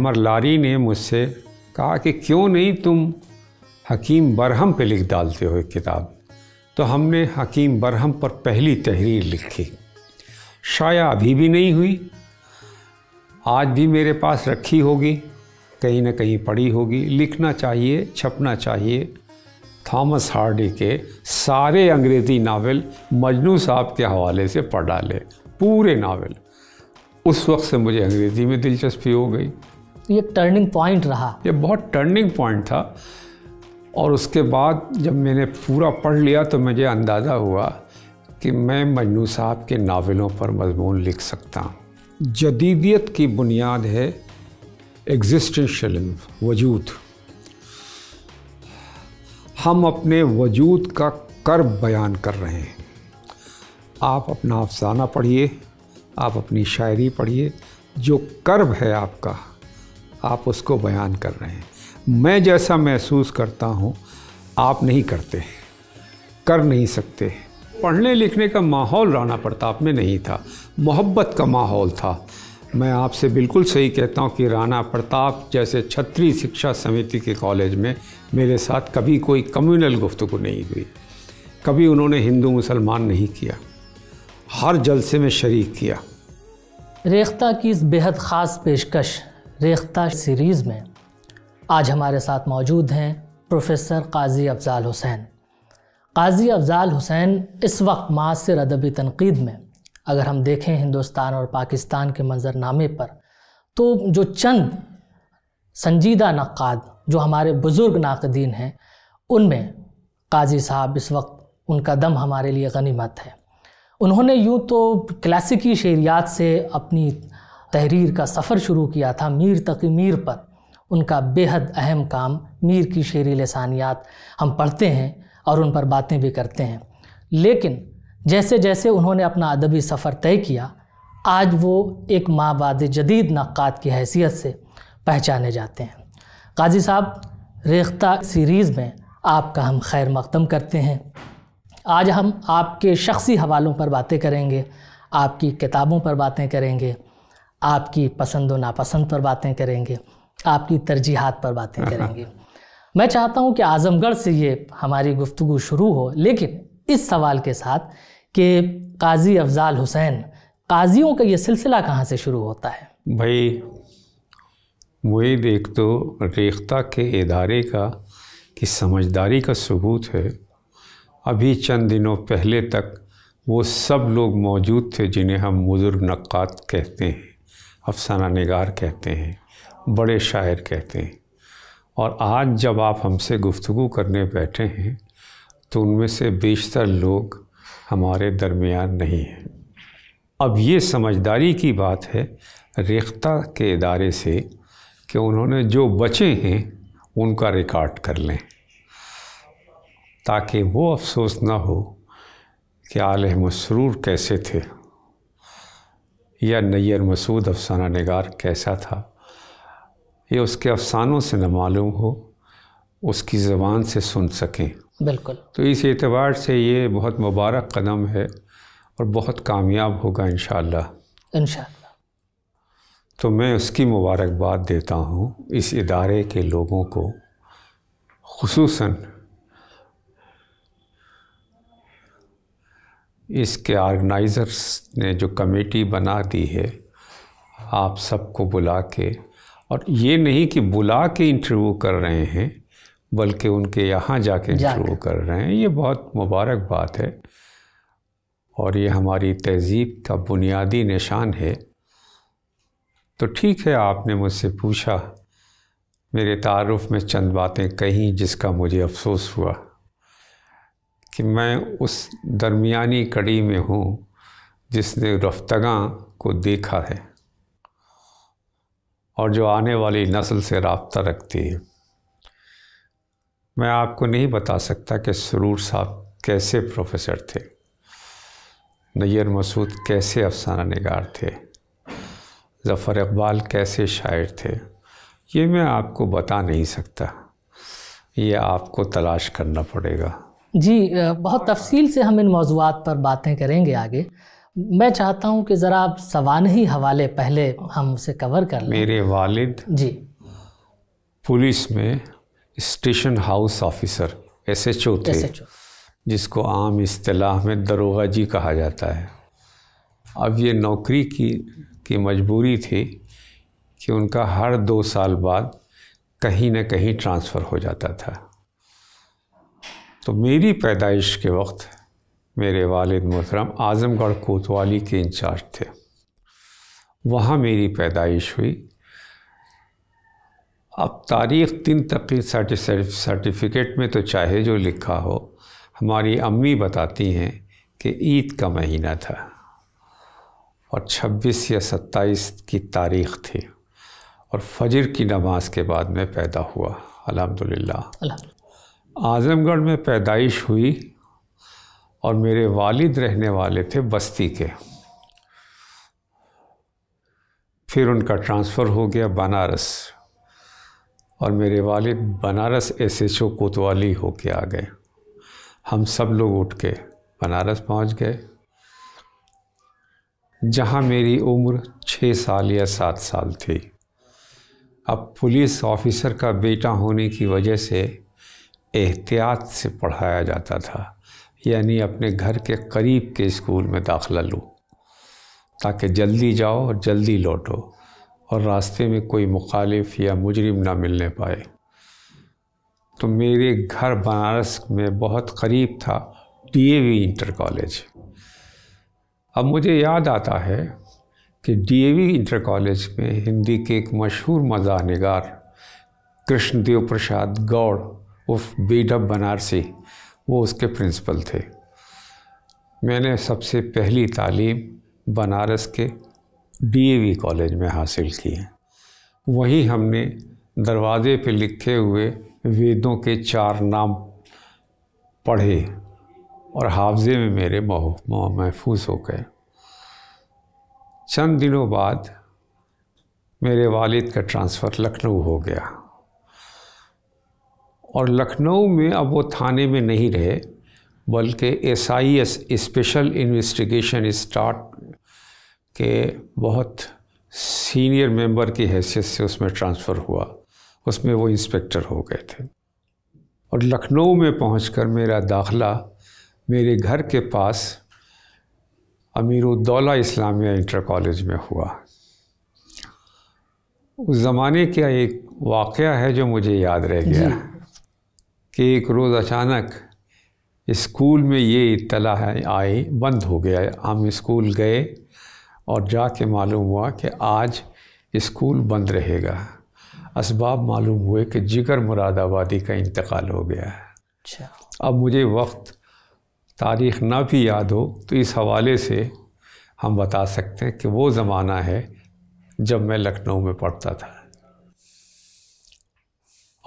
अहमर लारी ने मुझसे कहा कि क्यों नहीं तुम हकीम बरहम पे लिख डालते हो एक किताब तो हमने हकीम बरहम पर पहली तहरीर लिखी शाया अभी भी नहीं हुई आज भी मेरे पास रखी होगी कहीं ना कहीं पड़ी होगी लिखना चाहिए छपना चाहिए थॉमस हार्डी के सारे अंग्रेज़ी नावल मजनू साहब के हवाले से पढ़ डाले पूरे नावल उस वक्त से मुझे अंग्रेज़ी में दिलचस्पी हो गई तो ये टर्निंग पॉइंट रहा ये बहुत टर्निंग पॉइंट था और उसके बाद जब मैंने पूरा पढ़ लिया तो मुझे अंदाज़ा हुआ कि मैं मजनू साहब के नावलों पर मजमून लिख सकता हूँ जदीदियत की बुनियाद है एग्जिस्टेंशल वजूद हम अपने वजूद का कर्ब बयान कर रहे हैं आप अपना अफसाना पढ़िए आप अपनी शायरी पढ़िए जो कर्ब है आपका आप उसको बयान कर रहे हैं मैं जैसा महसूस करता हूँ आप नहीं करते कर नहीं सकते पढ़ने लिखने का माहौल राणा प्रताप में नहीं था मोहब्बत का माहौल था मैं आपसे बिल्कुल सही कहता हूँ कि राणा प्रताप जैसे छत्री शिक्षा समिति के कॉलेज में मेरे साथ कभी कोई कम्युनल गुफ्तगु नहीं हुई कभी उन्होंने हिंदू मुसलमान नहीं किया हर जलसे में शरीक किया रेख्ता की इस बेहद ख़ास पेशकश रेख्ता सीरीज़ में आज हमारे साथ मौजूद हैं प्रोफेसर काजी अफजाल हुसैन काजी अफजाल हुसैन इस वक्त मासिर अदबी तनकीद में अगर हम देखें हिंदुस्तान और पाकिस्तान के मंजरनामे पर तो जो चंद संजीदा नक़ाद जो हमारे बुज़ुर्ग नाकदीन हैं उनमें काजी साहब इस वक्त उनका दम हमारे लिए गनीमत है उन्होंने यूँ तो क्लासिकी शेरियात से अपनी तहरीर का सफ़र शुरू किया था मीर तकी मीर पर उनका बेहद अहम काम मीर की शेरी लसानियात हम पढ़ते हैं और उन पर बातें भी करते हैं लेकिन जैसे जैसे उन्होंने अपना अदबी सफ़र तय किया आज वो एक माबाद जदीद नक़ात की हैसियत से पहचाने जाते हैं काजी साहब रेख्ता सीरीज़ में आपका हम खैर मकदम करते हैं आज हम आपके शख्सी हवालों पर बातें करेंगे आपकी किताबों पर बातें करेंगे आपकी पसंद और नापसंद पर बातें करेंगे आपकी तरजीहत पर बातें हाँ। करेंगे मैं चाहता हूं कि आज़मगढ़ से ये हमारी गुफ्तु शुरू हो लेकिन इस सवाल के साथ कि काजी अफजाल हुसैन काजियों का ये सिलसिला कहाँ से शुरू होता है भाई वही देख तो रेख्ता के इदारे का कि समझदारी का सबूत है अभी चंद दिनों पहले तक वो सब लोग मौजूद थे जिन्हें हम बुज़ुर्ग नक़ात कहते हैं अफसाना नगार कहते हैं बड़े शायर कहते हैं और आज जब आप हमसे गुफ्तु करने बैठे हैं तो उनमें से बेशतर लोग हमारे दरमियान नहीं हैं अब ये समझदारी की बात है रेख्ता के इदारे से कि उन्होंने जो बचे हैं उनका रिकॉर्ड कर लें ताकि वो अफसोस ना हो कि आल मसरूर कैसे थे या नैर मसूद अफसाना नगार कैसा था ये उसके अफसानों से न मालूम हो उसकी ज़बान से सुन सकें बिल्कुल तो इस एतबार से ये बहुत मुबारक कदम है और बहुत कामयाब होगा इन शह तो मैं उसकी मुबारकबाद देता हूँ इस इदारे के लोगों को खसूस इसके ऑर्गेनाइज़र्स ने जो कमेटी बना दी है आप सबको बुला के और ये नहीं कि बुला के इंटरव्यू कर रहे हैं बल्कि उनके यहाँ जाके इंटरव्यू कर रहे हैं ये बहुत मुबारक बात है और ये हमारी तहज़ीब का बुनियादी निशान है तो ठीक है आपने मुझसे पूछा मेरे तारफ़ में चंद बातें कहीं जिसका मुझे अफसोस हुआ कि मैं उस दरमियानी कड़ी में हूँ जिसने रफ्तगा को देखा है और जो आने वाली नस्ल से रबता रखती है मैं आपको नहीं बता सकता कि सरूर साहब कैसे प्रोफेसर थे नैर मसूद कैसे अफसाना नगार थे ज़फ़र इकबाल कैसे शायर थे ये मैं आपको बता नहीं सकता ये आपको तलाश करना पड़ेगा जी बहुत हाँ। तफसील से हम इन मौजूद पर बातें करेंगे आगे मैं चाहता हूँ कि ज़रा आप सवान ही हवाले पहले हम उसे कवर कर लें मेरे वालिद जी पुलिस में station house officer S H O थे जिसको आम अलाह में दरोगा जी कहा जाता है अब ये नौकरी की की मजबूरी थी कि उनका हर दो साल बाद कहीं ना कहीं ट्रांसफ़र हो जाता था तो मेरी पैदाइश के वक्त मेरे वालिद मोहतरम आज़मगढ़ कोतवाली के इंचार्ज थे वहाँ मेरी पैदाइश हुई अब तारीख़ तीन तकी सर्टिफिकेट में तो चाहे जो लिखा हो हमारी अम्मी बताती हैं कि ईद का महीना था और 26 या 27 की तारीख़ थी और फजर की नमाज के बाद मैं पैदा हुआ अलहमदिल्ला आज़मगढ़ में पैदाइश हुई और मेरे वालिद रहने वाले थे बस्ती के फिर उनका ट्रांसफ़र हो गया बनारस और मेरे वालिद बनारस एस एच ओ कोतवाली हो के आ गए हम सब लोग उठ के बनारस पहुंच गए जहां मेरी उम्र छः साल या सात साल थी अब पुलिस ऑफिसर का बेटा होने की वजह से एहतियात से पढ़ाया जाता था यानी अपने घर के करीब के स्कूल में दाखला लो ताकि जल्दी जाओ और जल्दी लौटो और रास्ते में कोई मुखालिफ या मुजरिम ना मिलने पाए तो मेरे घर बनारस में बहुत करीब था डीएवी इंटर कॉलेज अब मुझे याद आता है कि डीएवी इंटर कॉलेज में हिंदी के एक मशहूर मज़ा नगार कृष्णदेव प्रसाद गौड़ वो बी डब बनारसी वो उसके प्रिंसिपल थे मैंने सबसे पहली तालीम बनारस के डीएवी कॉलेज में हासिल की है वहीं हमने दरवाज़े पे लिखे हुए वेदों के चार नाम पढ़े और हाफजे में मेरे महफूज हो गए चंद दिनों बाद मेरे वालिद का ट्रांसफ़र लखनऊ हो गया और लखनऊ में अब वो थाने में नहीं रहे बल्कि S I S special investigation start के बहुत सीनियर मेंबर की हैसियत से उसमें ट्रांसफ़र हुआ उसमें वो इंस्पेक्टर हो गए थे और लखनऊ में कर मेरा दाखला मेरे घर के पास अमीरुद्दौला इस्लामिया इंटर कॉलेज में हुआ उस ज़माने का एक वाक़ है जो मुझे याद रह गया एक रोज़ अचानक स्कूल में ये इतला है आई बंद हो गया हम स्कूल गए और जाके मालूम हुआ कि आज स्कूल बंद रहेगा इसबाब मालूम हुए कि जिगर मुरादाबादी का इंतकाल हो गया है अच्छा अब मुझे वक्त तारीख ना भी याद हो तो इस हवाले से हम बता सकते हैं कि वो ज़माना है जब मैं लखनऊ में पढ़ता था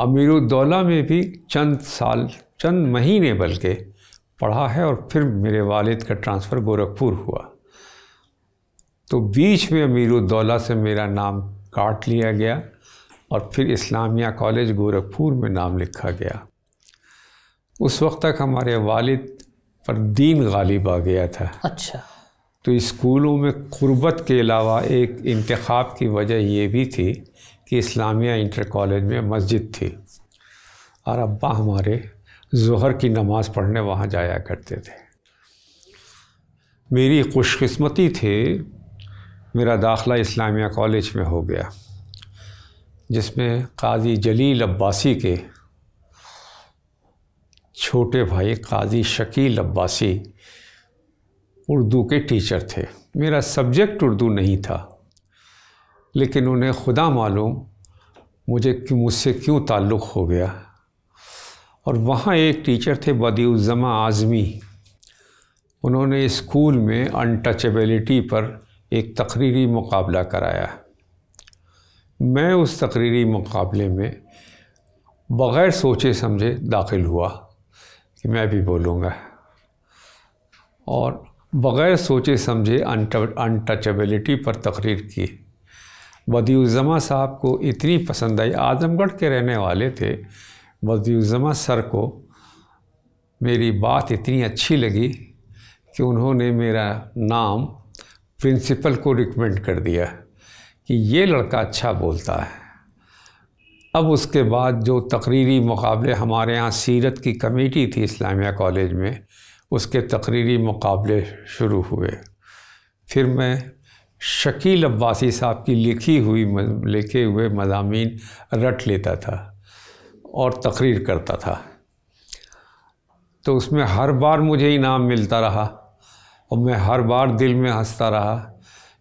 अमीरुद्दौला में भी चंद साल चंद महीने बल्कि पढ़ा है और फिर मेरे वालिद का ट्रांसफ़र गोरखपुर हुआ तो बीच में अमीरुद्दौला से मेरा नाम काट लिया गया और फिर इस्लामिया कॉलेज गोरखपुर में नाम लिखा गया उस वक्त तक हमारे वालिद पर दीन गालिब आ गया था अच्छा तो स्कूलों में क़ुरबत के अलावा एक इंतखब की वजह ये भी थी कि इस्लामिया इंटर कॉलेज में मस्जिद थी और अब्बा हमारे जहर की नमाज़ पढ़ने वहाँ जाया करते थे मेरी खुशकस्मती थी मेरा दाखला इस्लामिया कॉलेज में हो गया जिसमें काजी जलील अब्बासी के छोटे भाई काजी शकील अब्बासी उर्दू के टीचर थे मेरा सब्जेक्ट उर्दू नहीं था लेकिन उन्हें खुदा मालूम मुझे कि मुझसे क्यों ताल्लुक़ हो गया और वहाँ एक टीचर थे बदीज़मा आज़मी उन्होंने स्कूल में अनटचेबिलिटी पर एक तकरीरी मुकाबला कराया मैं उस तकरीरी मुकाबले में बग़ैर सोचे समझे दाखिल हुआ कि मैं भी बोलूँगा और बग़ैर सोचे समझे अनटचेबिलिटी पर तकरीर की बदीज़मा साहब को इतनी पसंद आई आजमगढ़ के रहने वाले थे बदीज़मा सर को मेरी बात इतनी अच्छी लगी कि उन्होंने मेरा नाम प्रिंसिपल को रिकमेंड कर दिया कि ये लड़का अच्छा बोलता है अब उसके बाद जो तकरीरी मुकाबले हमारे यहाँ सीरत की कमेटी थी इस्लामिया कॉलेज में उसके तकरीरी मुकाबले शुरू हुए फिर मैं शकील अब्बासी साहब की लिखी हुई लिखे हुए मजामी रट लेता था और तकरीर करता था तो उसमें हर बार मुझे इनाम मिलता रहा और मैं हर बार दिल में हंसता रहा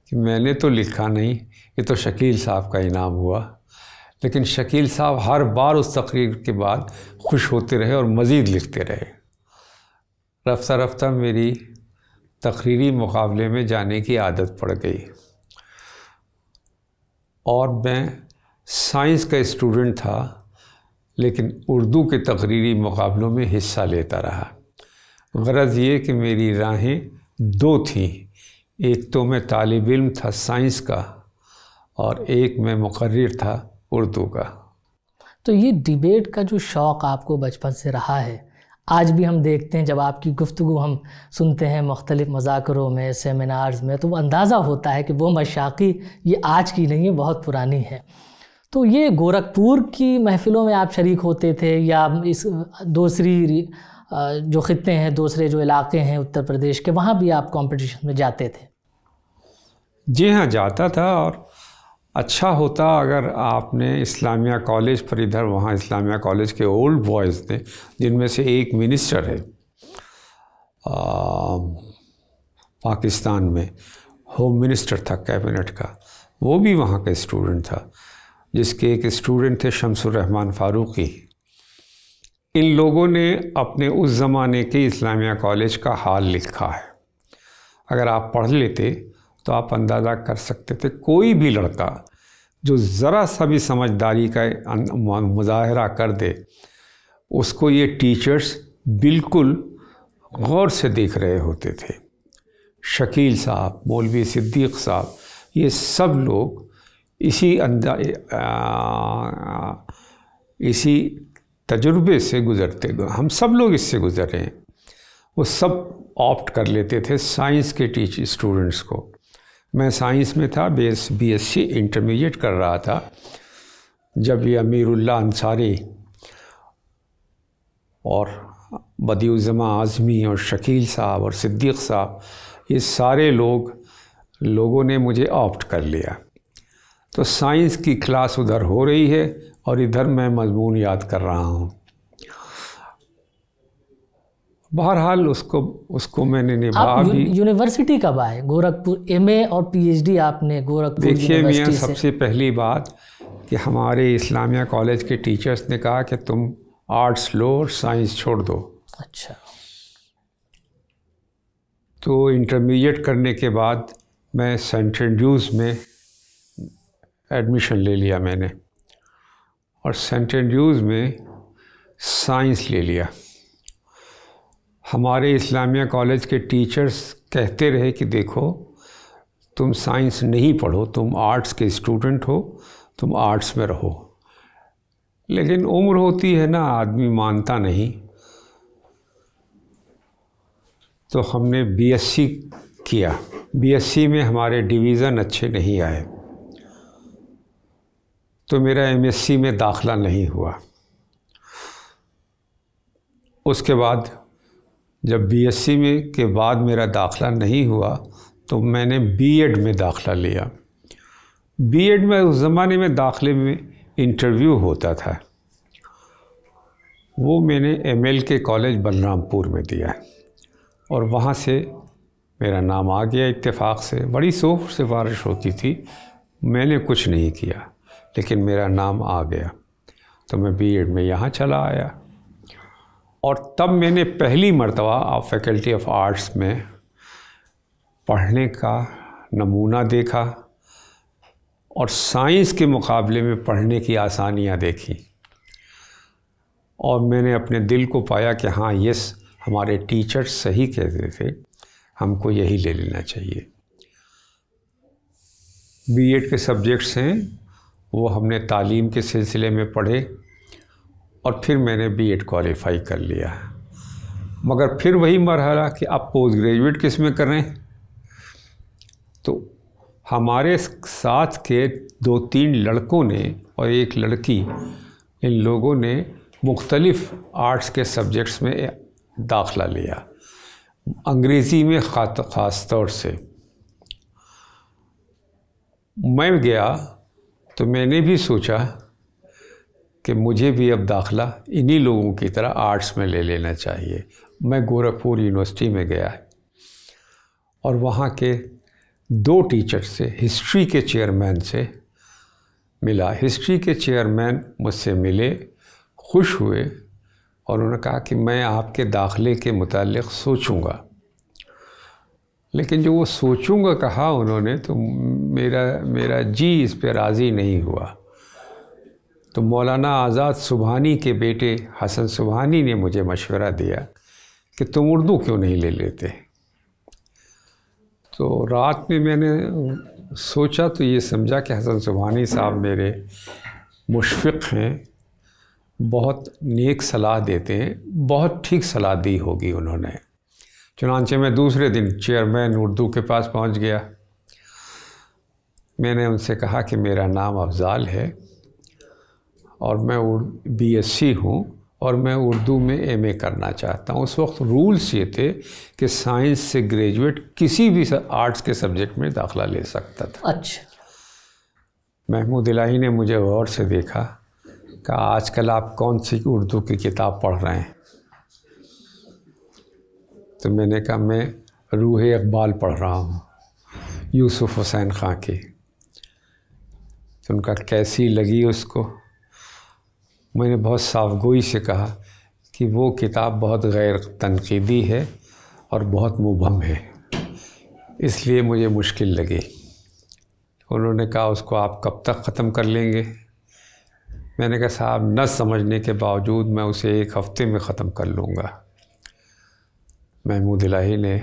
कि मैंने तो लिखा नहीं ये तो शकील साहब का इनाम हुआ लेकिन शकील साहब हर बार उस तकरीर के बाद खुश होते रहे और मज़ीद लिखते रहे रफ्ता रफ्ता मेरी तकरीरी मुकाबले में जाने की आदत पड़ गई और मैं साइंस का स्टूडेंट था लेकिन उर्दू के तकरीरी मुकाबलों में हिस्सा लेता रहा गरज़ ये कि मेरी राहें दो थीं एक तो मैं तालब इम था साइंस का और एक मैं मुकर्र था उर्दू का तो ये डिबेट का जो शौक़ आपको बचपन से रहा है आज भी हम देखते हैं जब आपकी गुफ्तु हम सुनते हैं मुख्तलिफ मजाकरों में सेमिनार्स में तो वो अंदाज़ा होता है कि वो मशाक़ी ये आज की नहीं है बहुत पुरानी है तो ये गोरखपुर की महफ़िलों में आप शरीक होते थे या इस दूसरी जो ख़त्े हैं दूसरे जो इलाके हैं उत्तर प्रदेश के वहाँ भी आप कंपटीशन में जाते थे जी हाँ जाता था और अच्छा होता अगर आपने इस्लामिया कॉलेज पर इधर वहाँ इस्लामिया कॉलेज के ओल्ड बॉयज़ थे जिनमें से एक मिनिस्टर है आ, पाकिस्तान में होम मिनिस्टर था कैबिनेट का वो भी वहाँ का स्टूडेंट था जिसके एक स्टूडेंट थे शमसुर रहमान फ़ारूकी इन लोगों ने अपने उस ज़माने के इस्लामिया कॉलेज का हाल लिखा है अगर आप पढ़ लेते तो आप अंदाज़ा कर सकते थे कोई भी लड़का जो ज़रा सा भी समझदारी का मुजाहरा कर दे उसको ये टीचर्स बिल्कुल गौर से देख रहे होते थे शकील साहब मौलवी सिद्दीक साहब ये सब लोग इसी अंदा इसी तजुर्बे से गुज़रते हम सब लोग इससे गुज़र रहे हैं वो सब ऑप्ट कर लेते थे साइंस के टीच स्टूडेंट्स को मैं साइंस में था बेस बीएससी इंटरमीडिएट कर रहा था जब ये अमीरुल्ला अंसारी और बदीज़मा आज़मी और शकील साहब और सिद्दीक साहब ये सारे लोग लोगों ने मुझे ऑप्ट कर लिया तो साइंस की क्लास उधर हो रही है और इधर मैं मजमून याद कर रहा हूँ बहरहाल उसको उसको मैंने निभा आप यूनिवर्सिटी कब आए गोरखपुर एमए और पीएचडी आपने गोरखपुर देखिए मियाँ सबसे पहली बात कि हमारे इस्लामिया कॉलेज के टीचर्स ने कहा कि तुम आर्ट्स लो और साइंस छोड़ दो अच्छा तो इंटरमीडिएट करने के बाद मैं सेंट एंड्रूज़ में एडमिशन ले लिया मैंने और सेंट एंड्रूज़ में साइंस ले लिया हमारे इस्लामिया कॉलेज के टीचर्स कहते रहे कि देखो तुम साइंस नहीं पढ़ो तुम आर्ट्स के स्टूडेंट हो तुम आर्ट्स में रहो लेकिन उम्र होती है ना आदमी मानता नहीं तो हमने बीएससी किया बीएससी में हमारे डिवीज़न अच्छे नहीं आए तो मेरा एमएससी में दाखला नहीं हुआ उसके बाद जब बीएससी में के बाद मेरा दाखला नहीं हुआ तो मैंने बीएड में दाखला लिया बीएड में उस ज़माने में दाखले में इंटरव्यू होता था वो मैंने एमएल के कॉलेज बलरामपुर में दिया और वहाँ से मेरा नाम आ गया इत्तेफाक से बड़ी सोफ सिफारिश होती थी मैंने कुछ नहीं किया लेकिन मेरा नाम आ गया तो मैं बीएड में यहाँ चला आया और तब मैंने पहली मरतबा आप फैकल्टी ऑफ आर्ट्स में पढ़ने का नमूना देखा और साइंस के मुकाबले में पढ़ने की आसानियाँ देखी और मैंने अपने दिल को पाया कि हाँ यस हमारे टीचर सही कहते थे हमको यही ले लेना चाहिए बीएड के सब्जेक्ट्स हैं वो हमने तालीम के सिलसिले में पढ़े और फिर मैंने बी एड क्वालिफ़ाई कर लिया मगर फिर वही मरहला कि आप पोस्ट ग्रेजुएट किस में कर रहे हैं तो हमारे साथ के दो तीन लड़कों ने और एक लड़की इन लोगों ने मुख्तलफ़ आर्ट्स के सब्जेक्ट्स में दाखला लिया अंग्रेज़ी में ख़ास तौर से मैं गया तो मैंने भी सोचा कि मुझे भी अब दाखला इन्हीं लोगों की तरह आर्ट्स में ले लेना चाहिए मैं गोरखपुर यूनिवर्सिटी में गया और वहाँ के दो टीचर से हिस्ट्री के चेयरमैन से मिला हिस्ट्री के चेयरमैन मुझसे मिले खुश हुए और उन्होंने कहा कि मैं आपके दाखिले के मुतालिक सोचूंगा लेकिन जो वो सोचूंगा कहा उन्होंने तो मेरा मेरा जी इस पर राज़ी नहीं हुआ तो मौलाना आज़ाद सुबहानी के बेटे हसन सुबहानी ने मुझे मशवरा दिया कि तुम उर्दू क्यों नहीं ले लेते तो रात में मैंने सोचा तो ये समझा कि हसन सुबहानी साहब मेरे मुशफ़ हैं बहुत नेक सलाह देते हैं बहुत ठीक सलाह दी होगी उन्होंने चुनानचे मैं दूसरे दिन चेयरमैन उर्दू के पास पहुंच गया मैंने उनसे कहा कि मेरा नाम अफज़ाल है और मैं बी एस सी हूँ और मैं उर्दू में एम ए करना चाहता हूँ उस वक्त रूल्स ये थे कि साइंस से ग्रेजुएट किसी भी आर्ट्स के सब्जेक्ट में दाखिला ले सकता था अच्छा महमूद इलाही ने मुझे गौर से देखा कहा आजकल आप कौन सी उर्दू की किताब पढ़ रहे हैं तो मैंने कहा मैं रूह इकबाल पढ़ रहा हूँ यूसुफ़ हुसैन ख़ान की तो उनका कैसी लगी उसको मैंने बहुत साफगोई से कहा कि वो किताब बहुत गैर तनकीदी है और बहुत मुबम है इसलिए मुझे मुश्किल लगी उन्होंने कहा उसको आप कब तक ख़त्म कर लेंगे मैंने कहा साहब न समझने के बावजूद मैं उसे एक हफ़्ते में ख़त्म कर लूँगा महमूद इलाही ने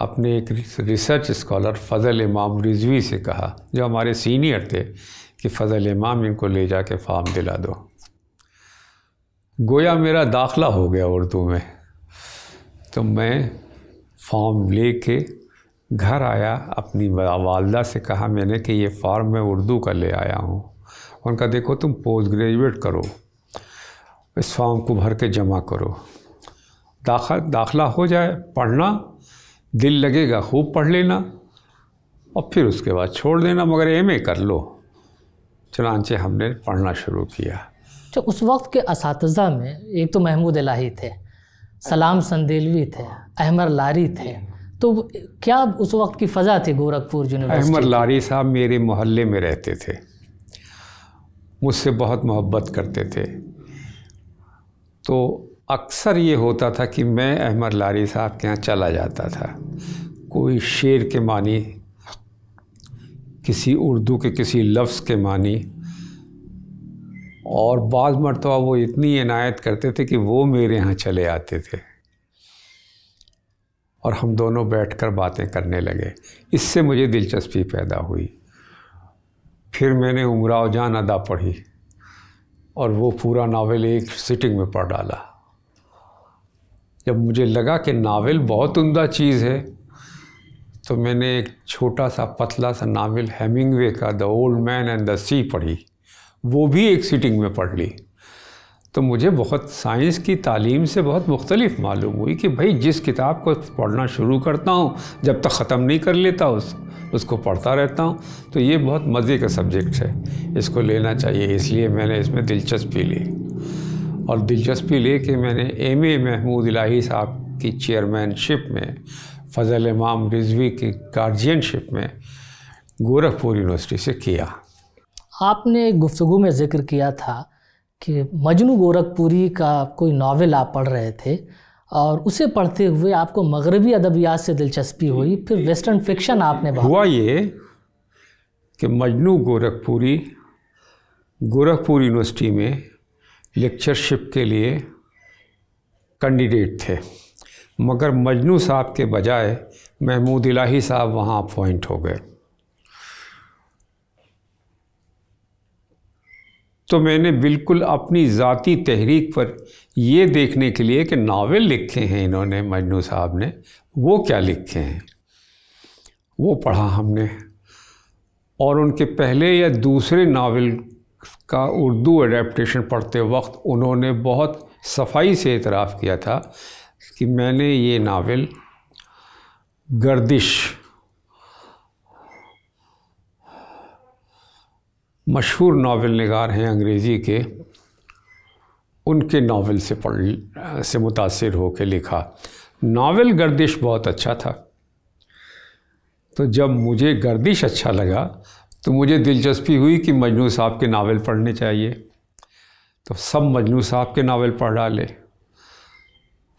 अपने एक रिसर्च स्कॉलर फ़ज़ल इमाम रिजवी से कहा जो हमारे सीनियर थे कि फ़ज़ल इमाम इनको ले जा के फार्म दिला दो गोया मेरा दाखला हो गया उर्दू में तो मैं फॉर्म ले के घर आया अपनी वालदा से कहा मैंने कि ये फॉर्म मैं उर्दू का ले आया हूँ उनका देखो तुम पोस्ट ग्रेजुएट करो इस फॉर्म को भर के जमा करो दाखा दाखला हो जाए पढ़ना दिल लगेगा खूब पढ़ लेना और फिर उसके बाद छोड़ देना मगर एम कर लो चुनानचे हमने पढ़ना शुरू किया तो उस वक्त के इस में एक तो महमूद इलाही थे सलाम संदेलवी थे अहमर लारी थे तो क्या उस वक्त की फ़ज़ा थी गोरखपुर यूनिवर्सिटी अहमर लारी साहब मेरे मोहल्ले में रहते थे मुझसे बहुत मोहब्बत करते थे तो अक्सर ये होता था कि मैं अहमद लारी साहब के यहाँ चला जाता था कोई शेर के मानी किसी उर्दू के किसी लफ्ज़ के मानी और बाद मरतबा वो इतनी इनायत करते थे कि वो मेरे यहाँ चले आते थे और हम दोनों बैठकर बातें करने लगे इससे मुझे दिलचस्पी पैदा हुई फिर मैंने उमराव जान अदा पढ़ी और वो पूरा नावल एक सिटिंग में पढ़ डाला जब मुझे लगा कि नावल बहुत उमदा चीज़ है तो मैंने एक छोटा सा पतला सा नावल हेमिंगवे का the old man and the sea पढ़ी वो भी एक सीटिंग में पढ़ ली तो मुझे बहुत साइंस की तालीम से बहुत मुख्तलिफ मालूम हुई कि भाई जिस किताब को पढ़ना शुरू करता हूँ जब तक ख़त्म नहीं कर लेता उस उसको पढ़ता रहता हूँ तो ये बहुत मज़े का सब्जेक्ट है इसको लेना चाहिए इसलिए मैंने इसमें दिलचस्पी ली और दिलचस्पी ले के मैंने एम ए महमूद इलाही साहब की चेयरमैनशिप में फजल इमाम रिजवी की गार्जियनशिप में गोरखपुर यूनिवर्सिटी से किया आपने गुफ्तु में ज़िक्र किया था कि मजनू गोरखपुरी का कोई नावल आप पढ़ रहे थे और उसे पढ़ते हुए आपको मगरबी अदबियात से दिलचस्पी हुई फिर वेस्टर्न फिक्शन आपने हुआ ये कि मजनू गोरखपुरी गोरखपुर यूनिवर्सिटी में लेक्चरशिप के लिए कैंडिडेट थे मगर मजनू साहब के बजाय महमूद इलाही साहब वहाँ अपॉइंट हो गए तो मैंने बिल्कुल अपनी ज़ाती तहरीक पर ये देखने के लिए कि नावल लिखे हैं इन्होंने मजनू साहब ने वो क्या लिखे हैं वो पढ़ा हमने और उनके पहले या दूसरे नावल का उर्दू अडेप्टशन पढ़ते वक्त उन्होंने बहुत सफाई से इतराफ़ किया था कि मैंने ये नावल गर्दिश मशहूर नावल नगार हैं अंग्रेज़ी के उनके नावल से पढ़ से मुतासर हो के लिखा नावल गर्दिश बहुत अच्छा था तो जब मुझे गर्दिश अच्छा लगा तो मुझे दिलचस्पी हुई कि मजनू साहब के नावल पढ़ने चाहिए तो सब मजनू साहब के नावल पढ़ डाले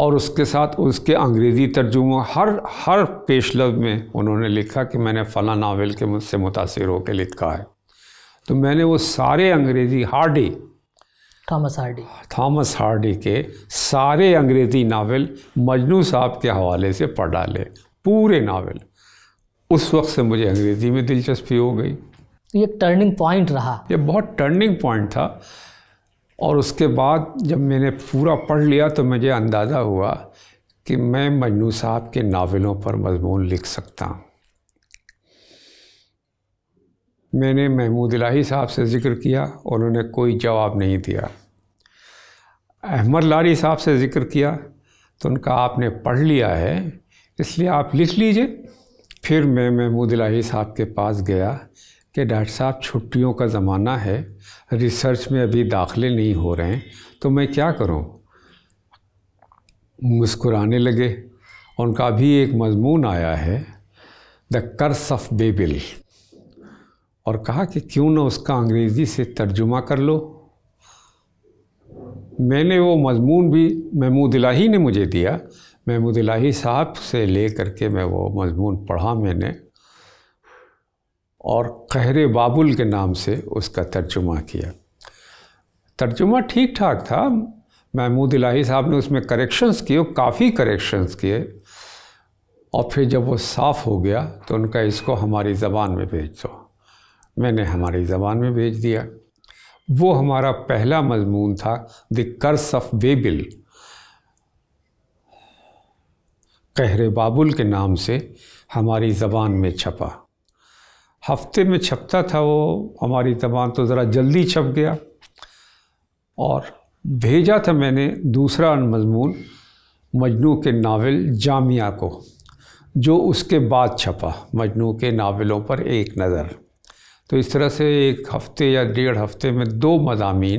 और उसके साथ उसके अंग्रेज़ी तर्जुमों हर हर पेशलव में उन्होंने लिखा कि मैंने फ़ला नावल के मुझसे मुतासर होकर लिखा है तो मैंने वो सारे अंग्रेज़ी Hardy Thomas Hardy Thomas Hardy के सारे अंग्रेज़ी नावल मजनू साहब के हवाले से पढ़ डाले पूरे नावल उस वक्त से मुझे अंग्रेज़ी में दिलचस्पी हो गई ये टर्निंग पॉइंट रहा ये बहुत टर्निंग पॉइंट था और उसके बाद जब मैंने पूरा पढ़ लिया तो मुझे अंदाज़ा हुआ कि मैं मजनू साहब के नावलों पर मजमून लिख सकता हूँ मैंने महमूद लाही साहब से ज़िक्र किया उन्होंने कोई जवाब नहीं दिया अहमद लारी साहब से ज़िक्र किया तो उनका आपने पढ़ लिया है इसलिए आप लिख लीजिए फिर मैं महमूद लाही साहब के पास गया कि डॉक्टर साहब छुट्टियों का ज़माना है रिसर्च में अभी दाखिले नहीं हो रहे हैं तो मैं क्या करूं? मुस्कुराने लगे उनका भी एक मजमून आया है द कर्स ऑफ बेबिल और कहा कि क्यों ना उसका अंग्रेज़ी से तर्जुमा कर लो मैंने वो मजमून भी महमूद इलाही ने मुझे दिया महमूद इलाही साहब से ले करके मैं वो मजमून पढ़ा मैंने और कहरे बाबुल के नाम से उसका तर्जुमा किया तर्जुमा ठीक ठाक था महमूद इलाही साहब ने उसमें करेक्शंस किए काफ़ी करेक्शंस किए और फिर जब वो साफ़ हो गया तो उनका इसको हमारी ज़बान में भेज दो मैंने हमारी ज़बान में भेज दिया वो हमारा पहला मजमून था द कर्स ऑफ बेबिल कहरे बाबुल के नाम से हमारी ज़बान में छपा हफ्ते में छपता था वो हमारी ज़बान तो ज़रा जल्दी छप गया और भेजा था मैंने दूसरा मजमून मजनू के नावल जामिया को जो उसके बाद छपा मजनू के नावलों पर एक नज़र तो इस तरह से एक हफ़्ते या डेढ़ हफ़्ते में दो मजामी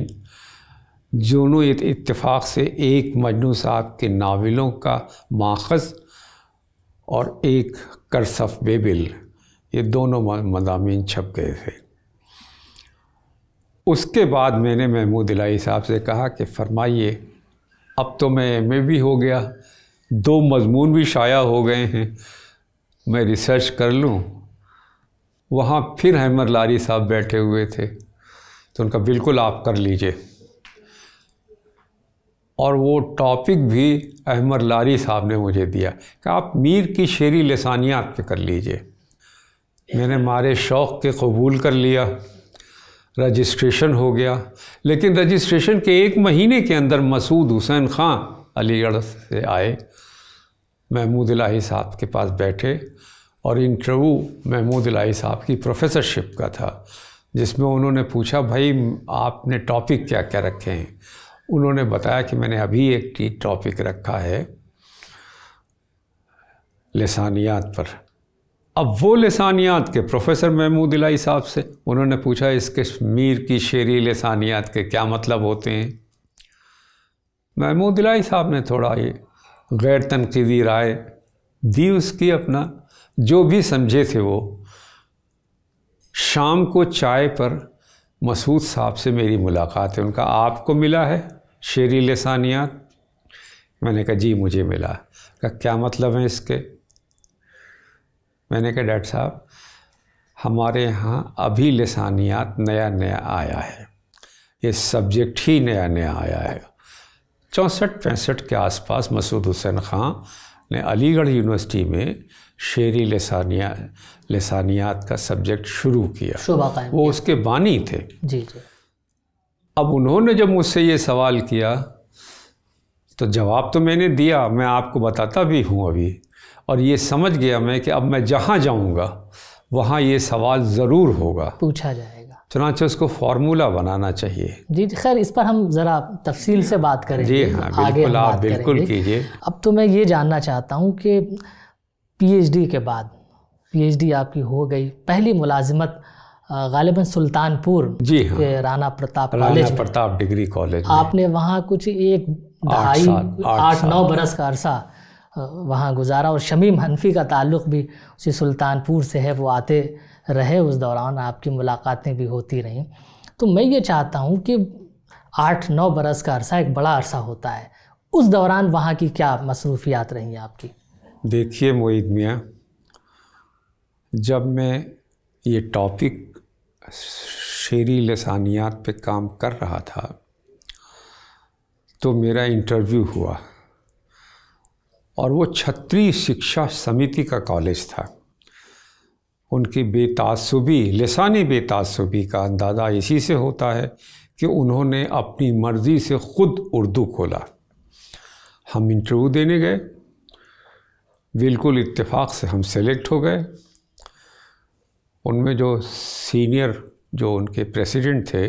जोनों इतफ़ाक़ से एक मजनू साहब के नावलों का माखज़ और एक करसफ बेबिल ये दोनों मजामी छप गए थे उसके बाद मैंने महमूद इलाही साहब से कहा कि फरमाइए अब तो मैं एम भी हो गया दो मजमून भी शाया हो गए हैं मैं रिसर्च कर लूँ वहाँ फिर हैमर लारी साहब बैठे हुए थे तो उनका बिल्कुल आप कर लीजिए और वो टॉपिक भी अहमद लारी साहब ने मुझे दिया कि आप मीर की शेरी लसानियात पे कर लीजिए मैंने मारे शौक़ के कबूल कर लिया रजिस्ट्रेशन हो गया लेकिन रजिस्ट्रेशन के एक महीने के अंदर मसूद हुसैन ख़ान अलीगढ़ से आए महमूद लाही साहब के पास बैठे और इंटरव्यू महमूद लाई साहब की प्रोफेसरशिप का था जिसमें उन्होंने पूछा भाई आपने टॉपिक क्या क्या रखे हैं उन्होंने बताया कि मैंने अभी एक टॉपिक रखा है लसानियात पर अब वो लसानियात के प्रोफेसर महमूद लाई साहब से उन्होंने पूछा इस कश्मीर की शेरी लसानियात के क्या मतलब होते हैं महमूद लाई साहब ने थोड़ा ये गैर तनकीदी राय दी उसकी अपना जो भी समझे थे वो शाम को चाय पर मसूद साहब से मेरी मुलाकात है उनका आपको मिला है शेरी लसानियात मैंने कहा जी मुझे मिला का क्या मतलब है इसके मैंने कहा डॉक्टर साहब हमारे यहाँ अभी लसानियात नया नया आया है ये सब्जेक्ट ही नया नया आया है चौंसठ पैंसठ के आसपास मसूद हुसैन ख़ान ने अलीगढ़ यूनिवर्सिटी में शेरी लसानिया लसानियात का सब्जेक्ट शुरू किया वो उसके बानी थे जी जी अब उन्होंने जब मुझसे ये सवाल किया तो जवाब तो मैंने दिया मैं आपको बताता भी हूँ अभी और ये समझ गया मैं कि अब मैं जहाँ जाऊँगा वहाँ ये सवाल ज़रूर होगा पूछा जाएगा चुनाचे उसको फार्मूला बनाना चाहिए जी खैर इस पर हम ज़रा तफसील से बात करें जी हाँ बिल्कुल आप बिल्कुल कीजिए अब तो मैं ये जानना चाहता हूँ कि पीएचडी के बाद पीएचडी आपकी हो गई पहली मुलाजिमत गालिबा सुल्तानपुर जी हाँ, के Rana Pratap college Pratap degree college आपने वहाँ कुछ एक ढाई आठ नौ बरस का अरसा वहाँ गुजारा और शमीम हनफी का ताल्लुक़ भी उसी सुल्तानपुर से है वो आते रहे उस दौरान आपकी मुलाकातें भी होती रहीं तो मैं ये चाहता हूँ कि आठ नौ बरस का अरसा एक बड़ा अरसा होता है उस दौरान वहाँ की क्या मसरूफियात रही आपकी देखिए मोहित मियाँ जब मैं ये टॉपिक शेरी लसानियात पे काम कर रहा था तो मेरा इंटरव्यू हुआ और वो छत्री शिक्षा समिति का कॉलेज था उनकी बेतासुबी लसानी बेतासुबी का अंदाज़ा इसी से होता है कि उन्होंने अपनी मर्ज़ी से ख़ुद उर्दू खोला हम इंटरव्यू देने गए बिल्कुल इत्तेफाक से हम सेलेक्ट हो गए उनमें जो सीनियर जो उनके प्रेसिडेंट थे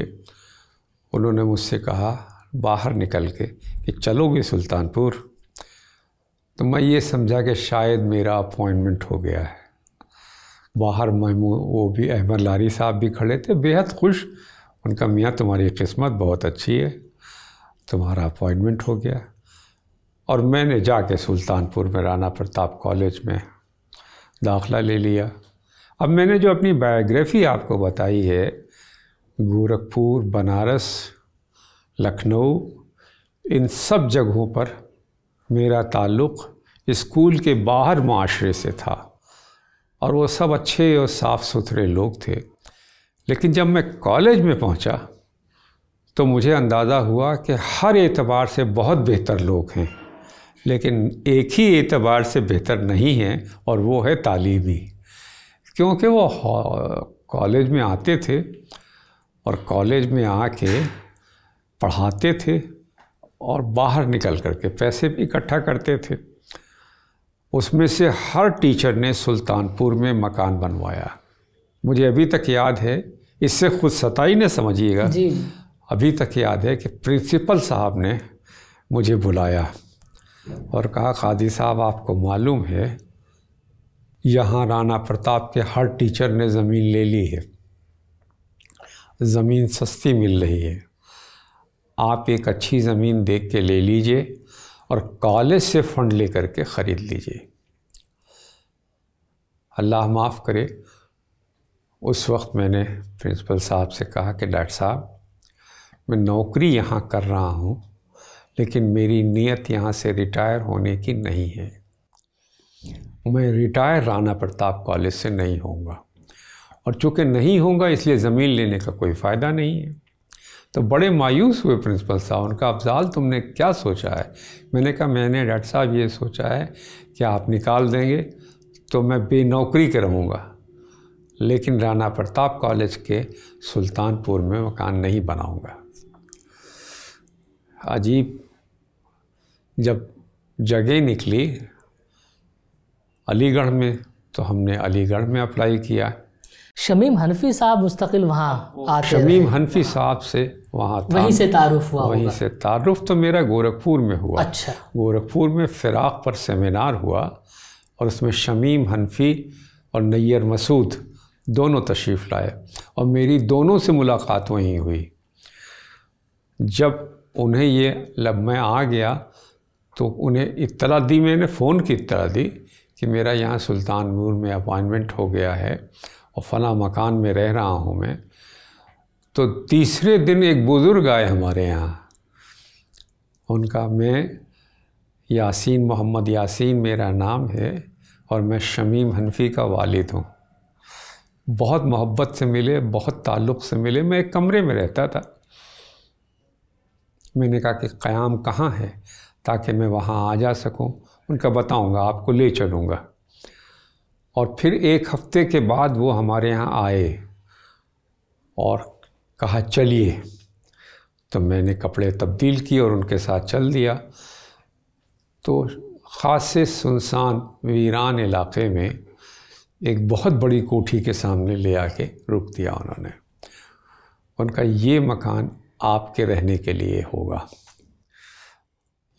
उन्होंने मुझसे कहा बाहर निकल के कि चलोगे सुल्तानपुर तो मैं ये समझा कि शायद मेरा अपॉइंटमेंट हो गया है बाहर महमू वो भी अहमद लारी साहब भी खड़े थे बेहद खुश उनका मियाँ तुम्हारी किस्मत बहुत अच्छी है तुम्हारा अपॉइंटमेंट हो गया और मैंने जाके सुल्तानपुर में राना प्रताप कॉलेज में दाखला ले लिया अब मैंने जो अपनी बायोग्राफ़ी आपको बताई है गोरखपुर बनारस लखनऊ इन सब जगहों पर मेरा ताल्लुक़ स्कूल के बाहर माशरे से था और वो सब अच्छे और साफ़ सुथरे लोग थे लेकिन जब मैं कॉलेज में पहुंचा तो मुझे अंदाज़ा हुआ कि हर एतबार से बहुत बेहतर लोग हैं लेकिन एक ही एतबार से बेहतर नहीं है और वो है तालीमी क्योंकि वो कॉलेज में आते थे और कॉलेज में आके पढ़ाते थे और बाहर निकल करके पैसे भी इकट्ठा करते थे उसमें से हर टीचर ने सुल्तानपुर में मकान बनवाया मुझे अभी तक याद है इससे खुद सताई ने समझिएगा अभी तक याद है कि प्रिंसिपल साहब ने मुझे बुलाया और कहा खादी साहब आपको मालूम है यहाँ राणा प्रताप के हर टीचर ने ज़मीन ले ली है ज़मीन सस्ती मिल रही है आप एक अच्छी ज़मीन देख के ले लीजिए और कॉलेज से फ़ंड ले करके ख़रीद लीजिए अल्लाह माफ़ करे उस वक्त मैंने प्रिंसिपल साहब से कहा कि डॉक्टर साहब मैं नौकरी यहाँ कर रहा हूँ लेकिन मेरी नीयत यहाँ से रिटायर होने की नहीं है मैं रिटायर राणा प्रताप कॉलेज से नहीं होऊंगा और चूँकि नहीं होऊंगा इसलिए ज़मीन लेने का कोई फ़ायदा नहीं है तो बड़े मायूस हुए प्रिंसिपल साहब उनका अफजाल तुमने क्या सोचा है मैंने कहा मैंने डॉक्टर साहब ये सोचा है कि आप निकाल देंगे तो मैं बेनौकरी के रहूँगा लेकिन राणा प्रताप कॉलेज के सुल्तानपुर में मकान नहीं बनाऊँगा अजीब जब जगह निकली अलीगढ़ में तो हमने अलीगढ़ में अप्लाई किया शमीम हनफी साहब मुस्तकिल वहाँ शमीम हनफी साहब से वहाँ वहीं से तारुफ हुआ वहीं से तारुफ तो मेरा गोरखपुर में हुआ अच्छा गोरखपुर में फ़िराक पर सेमिनार हुआ और उसमें शमीम हनफी और नैयर मसूद दोनों तशरीफ़ लाए और मेरी दोनों से मुलाकात वहीं हुई जब उन्हें ये लब मैं आ गया तो उन्हें इतला दी मैंने फ़ोन की इतला दी कि मेरा यहाँ सुल्तानपुर में अपॉइंटमेंट हो गया है और फ़ला मकान में रह रहा हूँ मैं तो तीसरे दिन एक बुज़ुर्ग आए हमारे यहाँ उनका मैं यासीन मोहम्मद यासीन मेरा नाम है और मैं शमीम हनफी का वालिद हूँ बहुत मोहब्बत से मिले बहुत ताल्लुक़ से मिले मैं एक कमरे में रहता था मैंने कहा कि क़याम कहाँ है ताकि मैं वहाँ आ जा सकूँ उनका बताऊँगा आपको ले चलूँगा और फिर एक हफ्ते के बाद वो हमारे यहाँ आए और कहा चलिए तो मैंने कपड़े तब्दील किए और उनके साथ चल दिया तो ख़ास सुनसान वीरान इलाके में एक बहुत बड़ी कोठी के सामने ले आके रुक दिया उन्होंने उनका ये मकान आपके रहने के लिए होगा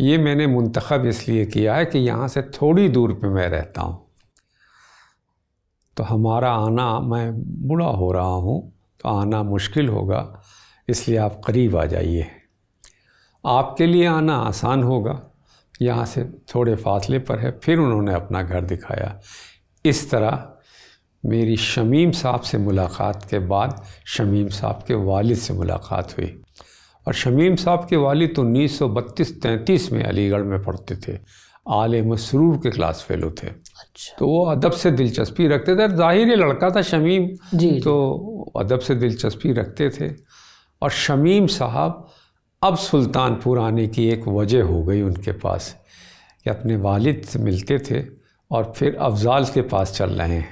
ये मैंने मुंतखब इसलिए किया है कि यहाँ से थोड़ी दूर पे मैं रहता हूँ तो हमारा आना मैं बुरा हो रहा हूँ तो आना मुश्किल होगा इसलिए आप करीब आ जाइए आपके लिए आना आसान होगा यहाँ से थोड़े फासले पर है फिर उन्होंने अपना घर दिखाया इस तरह मेरी शमीम साहब से मुलाकात के बाद शमीम साहब के वालिद से मुलाकात हुई और शमीम साहब के तो उन्नीस सौ बत्तीस तैंतीस में अलीगढ़ में पढ़ते थे आल मसरूर के क्लास फेलो थे अच्छा। तो वो अदब से दिलचस्पी रखते थे ज़ाहिर लड़का था शमीम जी तो अदब से दिलचस्पी रखते थे और शमीम साहब अब सुल्तानपुर आने की एक वजह हो गई उनके पास कि अपने वालिद से मिलते थे और फिर अफजाल के पास चल रहे हैं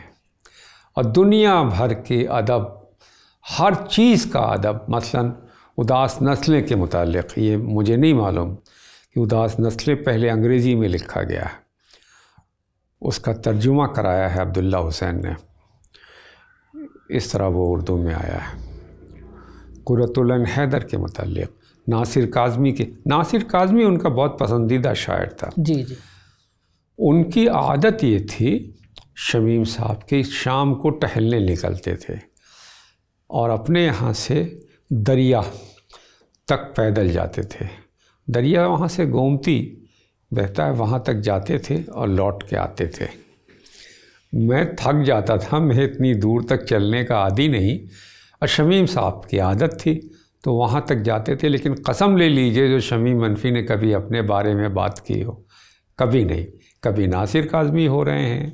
और दुनिया भर के अदब हर चीज़ का अदब मसलन उदास नस्लें के मुतालिक ये मुझे नहीं मालूम कि उदास नस्लें पहले अंग्रेज़ी में लिखा गया है उसका तर्जुमा कराया है अब्दुल्ला हुसैन ने इस तरह वो उर्दू में आया है कुरतुलन हैदर के मतलब नासिर काजमी के नासिर काजमी उनका बहुत पसंदीदा शायर था जी जी उनकी आदत ये थी शमीम साहब के शाम को टहलने निकलते थे और अपने यहाँ से दरिया तक पैदल जाते थे दरिया वहाँ से गोमती बहता है वहाँ तक जाते थे और लौट के आते थे मैं थक जाता था मैं इतनी दूर तक चलने का आदि नहीं और शमीम साहब की आदत थी तो वहाँ तक जाते थे लेकिन कसम ले लीजिए जो शमीम मनफी ने कभी अपने बारे में बात की हो कभी नहीं कभी नासिर काजमी हो रहे हैं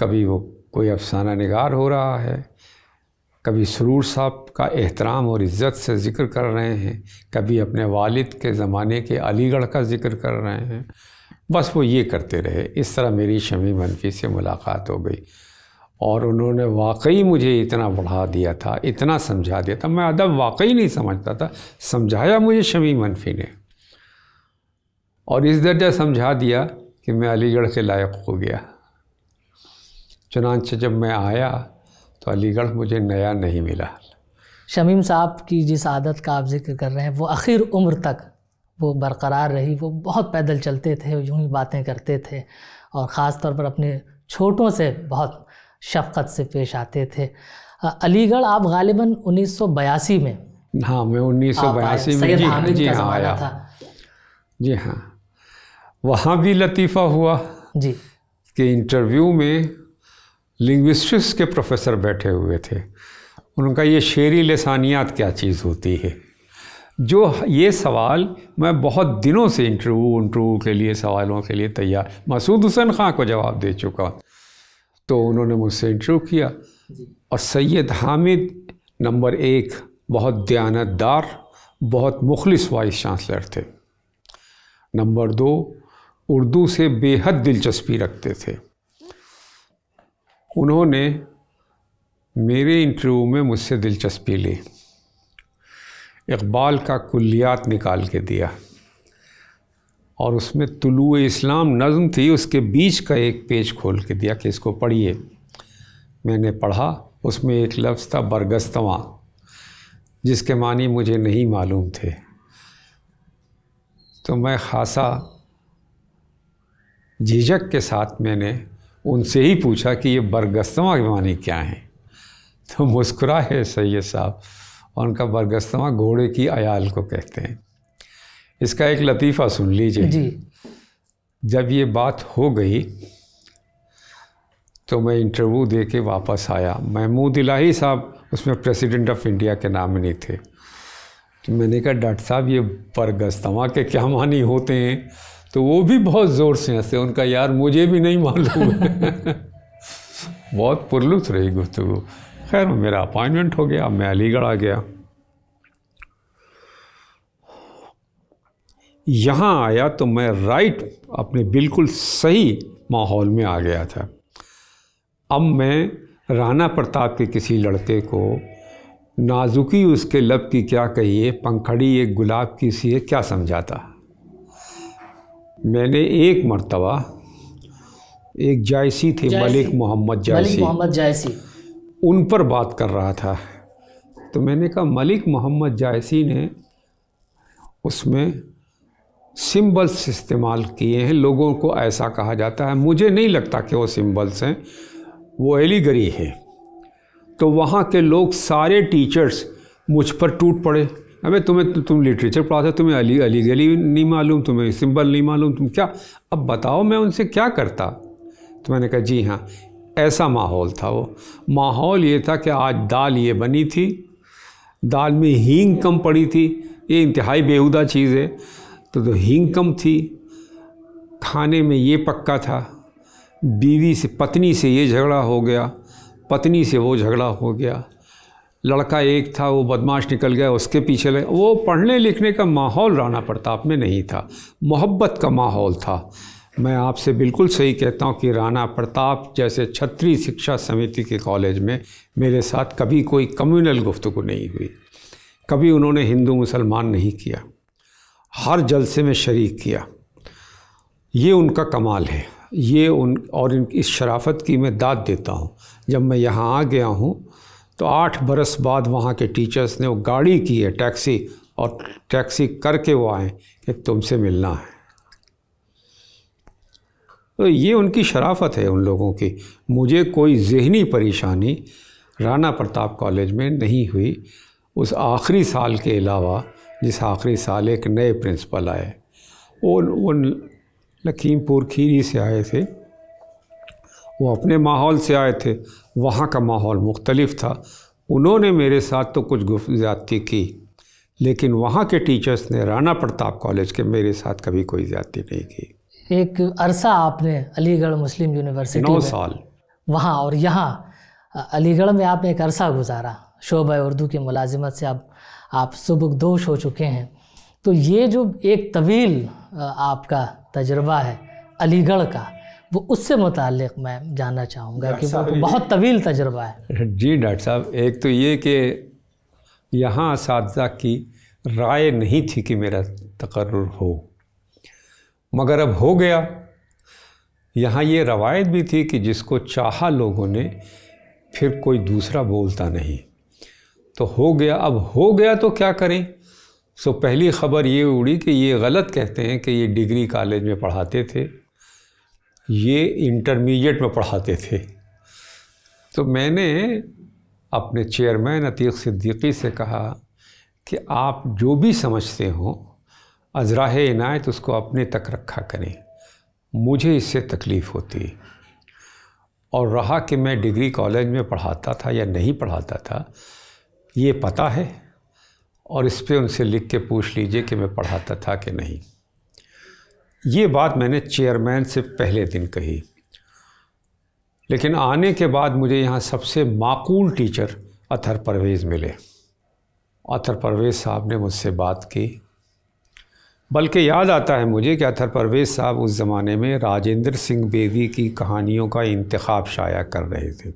कभी वो कोई अफसाना निगार हो रहा है कभी सरूर साहब का एहतराम और इज़्ज़त से ज़िक्र कर रहे हैं कभी अपने वालिद के ज़माने के अलीगढ़ का ज़िक्र कर रहे हैं बस वो ये करते रहे इस तरह मेरी शमी मनफी से मुलाकात हो गई और उन्होंने वाकई मुझे इतना बढ़ा दिया था इतना समझा दिया था मैं अदब वाकई नहीं समझता था समझाया मुझे शमी मनफी ने और इस दर्जा समझा दिया कि मैं अलीगढ़ के लायक हो गया चुनानचे जब मैं आया तो अलीगढ़ मुझे नया नहीं मिला शमीम साहब की जिस आदत का आप जिक्र कर रहे हैं वो आखिर उम्र तक वो बरकरार रही वो बहुत पैदल चलते थे यूँ ही बातें करते थे और ख़ास तौर पर अपने छोटों से बहुत शफकत से पेश आते थे अलीगढ़ आप गालिबा उन्नीस में हाँ मैं उन्नीस सौ बयासी में जी हाँ जी हाँ आया था जी हाँ वहाँ भी लतीफ़ा हुआ जी कि इंटरव्यू में लिंग्विस्टिक्स के प्रोफेसर बैठे हुए थे उनका ये शेरी लसानियात क्या चीज़ होती है जो ये सवाल मैं बहुत दिनों से इंटरव्यू इंटरव्यू के लिए सवालों के लिए तैयार मसूद हुसैन खां को जवाब दे चुका तो उन्होंने मुझसे इंटरव्यू किया और सैयद हामिद नंबर एक बहुत दयानतदार बहुत मुखलिस वाइस चांसलर थे नंबर दो उर्दू से बेहद दिलचस्पी रखते थे उन्होंने मेरे इंटरव्यू में मुझसे दिलचस्पी ली इकबाल का कुलियात निकाल के दिया और उसमें तुलु इस्लाम नज़म थी उसके बीच का एक पेज खोल के दिया कि इसको पढ़िए मैंने पढ़ा उसमें एक लफ्ज़ था बरगस्तवा जिसके मानी मुझे नहीं मालूम थे तो मैं ख़ासा झिझक के साथ मैंने उनसे ही पूछा कि ये बरगस्तमा के माने क्या हैं तो मुस्कुराए सैद साहब और उनका बरगस्तमा घोड़े की अयाल को कहते हैं इसका एक लतीफ़ा सुन लीजिए जी जब ये बात हो गई तो मैं इंटरव्यू दे के वापस आया महमूद इलाही साहब उसमें प्रेसिडेंट ऑफ इंडिया के नाम नहीं थे तो मैंने कहा डॉक्टर साहब ये बरगस्तवा के क्या मानी होते हैं तो वो भी बहुत ज़ोर से हंसे उनका यार मुझे भी नहीं मालूम बहुत पुरलुत रही गुफ्तु खैर मेरा अपॉइंटमेंट हो गया मैं अलीगढ़ आ गया यहाँ आया तो मैं राइट अपने बिल्कुल सही माहौल में आ गया था अब मैं राणा प्रताप के किसी लड़के को नाजुकी उसके लब की क्या कहिए पंखड़ी एक गुलाब की सी है क्या समझाता मैंने एक मरतबा एक जायसी थे मलिक मोहम्मद जायसी मोहम्मद जायसी उन पर बात कर रहा था तो मैंने कहा मलिक मोहम्मद जायसी ने उसमें सिंबल्स इस्तेमाल किए हैं लोगों को ऐसा कहा जाता है मुझे नहीं लगता कि वो सिंबल्स हैं वो एलीगरी है तो वहाँ के लोग सारे टीचर्स मुझ पर टूट पड़े अबे तुम्हें तु, तो- तुम लिटरेचर पढ़ाते हो तुम्हें अली अली गली नहीं मालूम तुम्हें सिंबल नहीं मालूम तुम क्या अब बताओ मैं उनसे क्या करता तो मैंने कहा जी हाँ ऐसा माहौल था वो माहौल ये था कि आज दाल ये बनी थी दाल में हींग कम पड़ी थी ये इंतहाई बेहुदा चीज़ है तो, तो हींग कम थी खाने में ये पक्का था बीवी से पत्नी से ये झगड़ा हो गया पत्नी से वो झगड़ा हो गया लड़का एक था वो बदमाश निकल गया उसके पीछे लगे वो पढ़ने लिखने का माहौल राणा प्रताप में नहीं था मोहब्बत का माहौल था मैं आपसे बिल्कुल सही कहता हूँ कि राणा प्रताप जैसे छत्री शिक्षा समिति के कॉलेज में मेरे साथ कभी कोई कम्युनल गुफ्तगु नहीं हुई कभी उन्होंने हिंदू मुसलमान नहीं किया हर जलसे में शरीक किया ये उनका कमाल है ये उन और इन इस शराफत की मैं दाद देता हूँ जब मैं यहाँ आ गया हूँ तो आठ बरस बाद वहाँ के टीचर्स ने वो गाड़ी की है टैक्सी और टैक्सी करके वो आए कि तुमसे मिलना है तो ये उनकी शराफत है उन लोगों की मुझे कोई जहनी परेशानी राणा प्रताप कॉलेज में नहीं हुई उस आखिरी साल के अलावा जिस आखिरी साल एक नए प्रिंसिपल आए वो उन लखीमपुर खीरी से आए थे वो अपने माहौल से आए थे वहाँ का माहौल मुख्तलिफ था उन्होंने मेरे साथ तो कुछ गुफ ज़्यादती की लेकिन वहाँ के टीचर्स ने राणा प्रताप कॉलेज के मेरे साथ कभी कोई ज़्यादती नहीं की एक अरसा आपने अलीगढ़ मुस्लिम यूनिवर्सिटी नौ साल वहाँ और यहाँ अलीगढ़ में आपने एक अरसा गुजारा शोब उर्दू की मुलाजिमत से आप आप सुबुकदोश हो चुके हैं तो ये जो एक तवील आपका तजर्बा है अलीगढ़ का वो उससे मुतल मैं जानना चाहूँगा कि वो तो बहुत तवील तजर्बा है जी डॉक्टर साहब एक तो ये कि यहाँ इस की राय नहीं थी कि मेरा तकर हो मगर अब हो गया यहाँ ये रवायत भी थी कि जिसको चाहा लोगों ने फिर कोई दूसरा बोलता नहीं तो हो गया अब हो गया तो क्या करें सो पहली खबर ये उड़ी कि ये गलत कहते हैं कि ये डिग्री कॉलेज में पढ़ाते थे ये इंटरमीडिएट में पढ़ाते थे तो मैंने अपने चेयरमैन अतीक सिद्दीकी से कहा कि आप जो भी समझते हो अजराह इनायत उसको अपने तक रखा करें मुझे इससे तकलीफ़ होती और रहा कि मैं डिग्री कॉलेज में पढ़ाता था या नहीं पढ़ाता था ये पता है और इस पर उनसे लिख के पूछ लीजिए कि मैं पढ़ाता था कि नहीं ये बात मैंने चेयरमैन से पहले दिन कही लेकिन आने के बाद मुझे यहाँ सबसे माकूल टीचर अथर परवेज़ मिले अथर परवेज़ साहब ने मुझसे बात की बल्कि याद आता है मुझे कि अथर परवेज़ साहब उस ज़माने में राजेंद्र सिंह बेदी की कहानियों का इंतखब शाया कर रहे थे